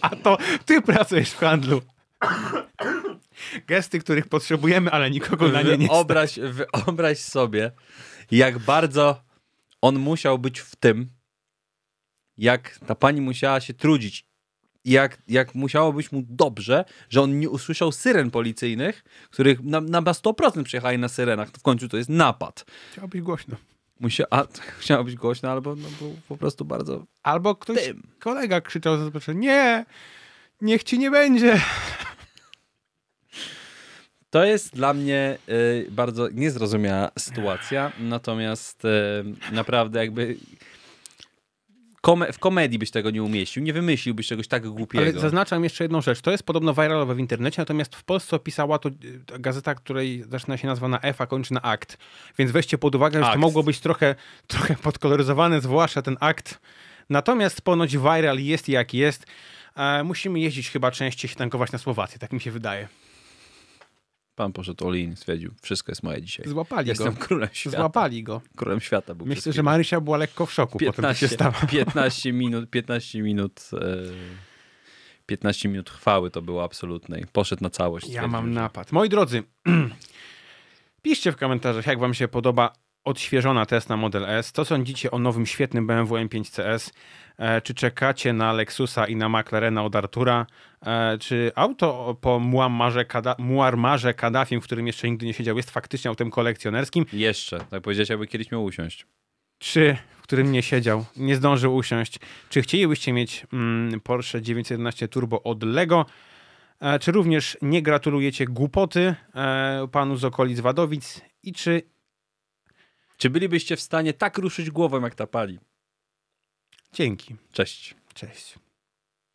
A to ty pracujesz w handlu. Gesty, których potrzebujemy, ale nikogo na nie nie wyobraź, stać. Wyobraź sobie, jak bardzo on musiał być w tym, jak ta pani musiała się trudzić jak, jak musiało być mu dobrze, że on nie usłyszał syren policyjnych, których na, na 100% przyjechali na syrenach. To w końcu to jest napad. Chciał być głośno. Musia, a, <laughs> chciał być głośno, albo no, był po prostu bardzo. Albo ktoś. Tym. Kolega krzyczał za zaplecza: Nie, niech ci nie będzie. To jest dla mnie y, bardzo niezrozumiała sytuacja, natomiast y, naprawdę jakby Kome w komedii byś tego nie umieścił, nie wymyśliłbyś czegoś tak głupiego. Ale zaznaczam jeszcze jedną rzecz. To jest podobno viralowe w internecie, natomiast w Polsce opisała to e, gazeta, której zaczyna się nazwa na F, a kończy na akt. Więc weźcie pod uwagę, akt. że to mogło być trochę, trochę podkoloryzowane, zwłaszcza ten akt. Natomiast ponoć viral jest jak jest. E, musimy jeździć chyba częściej się tankować na Słowację, tak mi się wydaje. Pan poszedł online, stwierdził, wszystko jest moje dzisiaj. Złapali Jestem go. Jestem królem świata. Złapali go. Królem świata był Myślę, że Marysia była lekko w szoku 15, po tym, się 15 <laughs> minut, 15 minut... 15 e, minut chwały to było absolutnej. Poszedł na całość. Ja mam że... napad. Moi drodzy, <clears throat> piszcie w komentarzach, jak wam się podoba odświeżona Tesla Model S. Co sądzicie o nowym, świetnym BMW M5 CS? E, czy czekacie na Lexusa i na McLarena od Artura? E, czy auto po Muammarze, Kada Muammarze Kaddafim, w którym jeszcze nigdy nie siedział, jest faktycznie autem kolekcjonerskim? Jeszcze, tak powiedziałeś, aby kiedyś miał usiąść. Czy w którym nie siedział, nie zdążył usiąść. Czy chcielibyście mieć mm, Porsche 911 Turbo od Lego? E, czy również nie gratulujecie głupoty e, panu z okolic Wadowic? I czy... Czy bylibyście w stanie tak ruszyć głową, jak ta pali? Dzięki. Cześć. Cześć.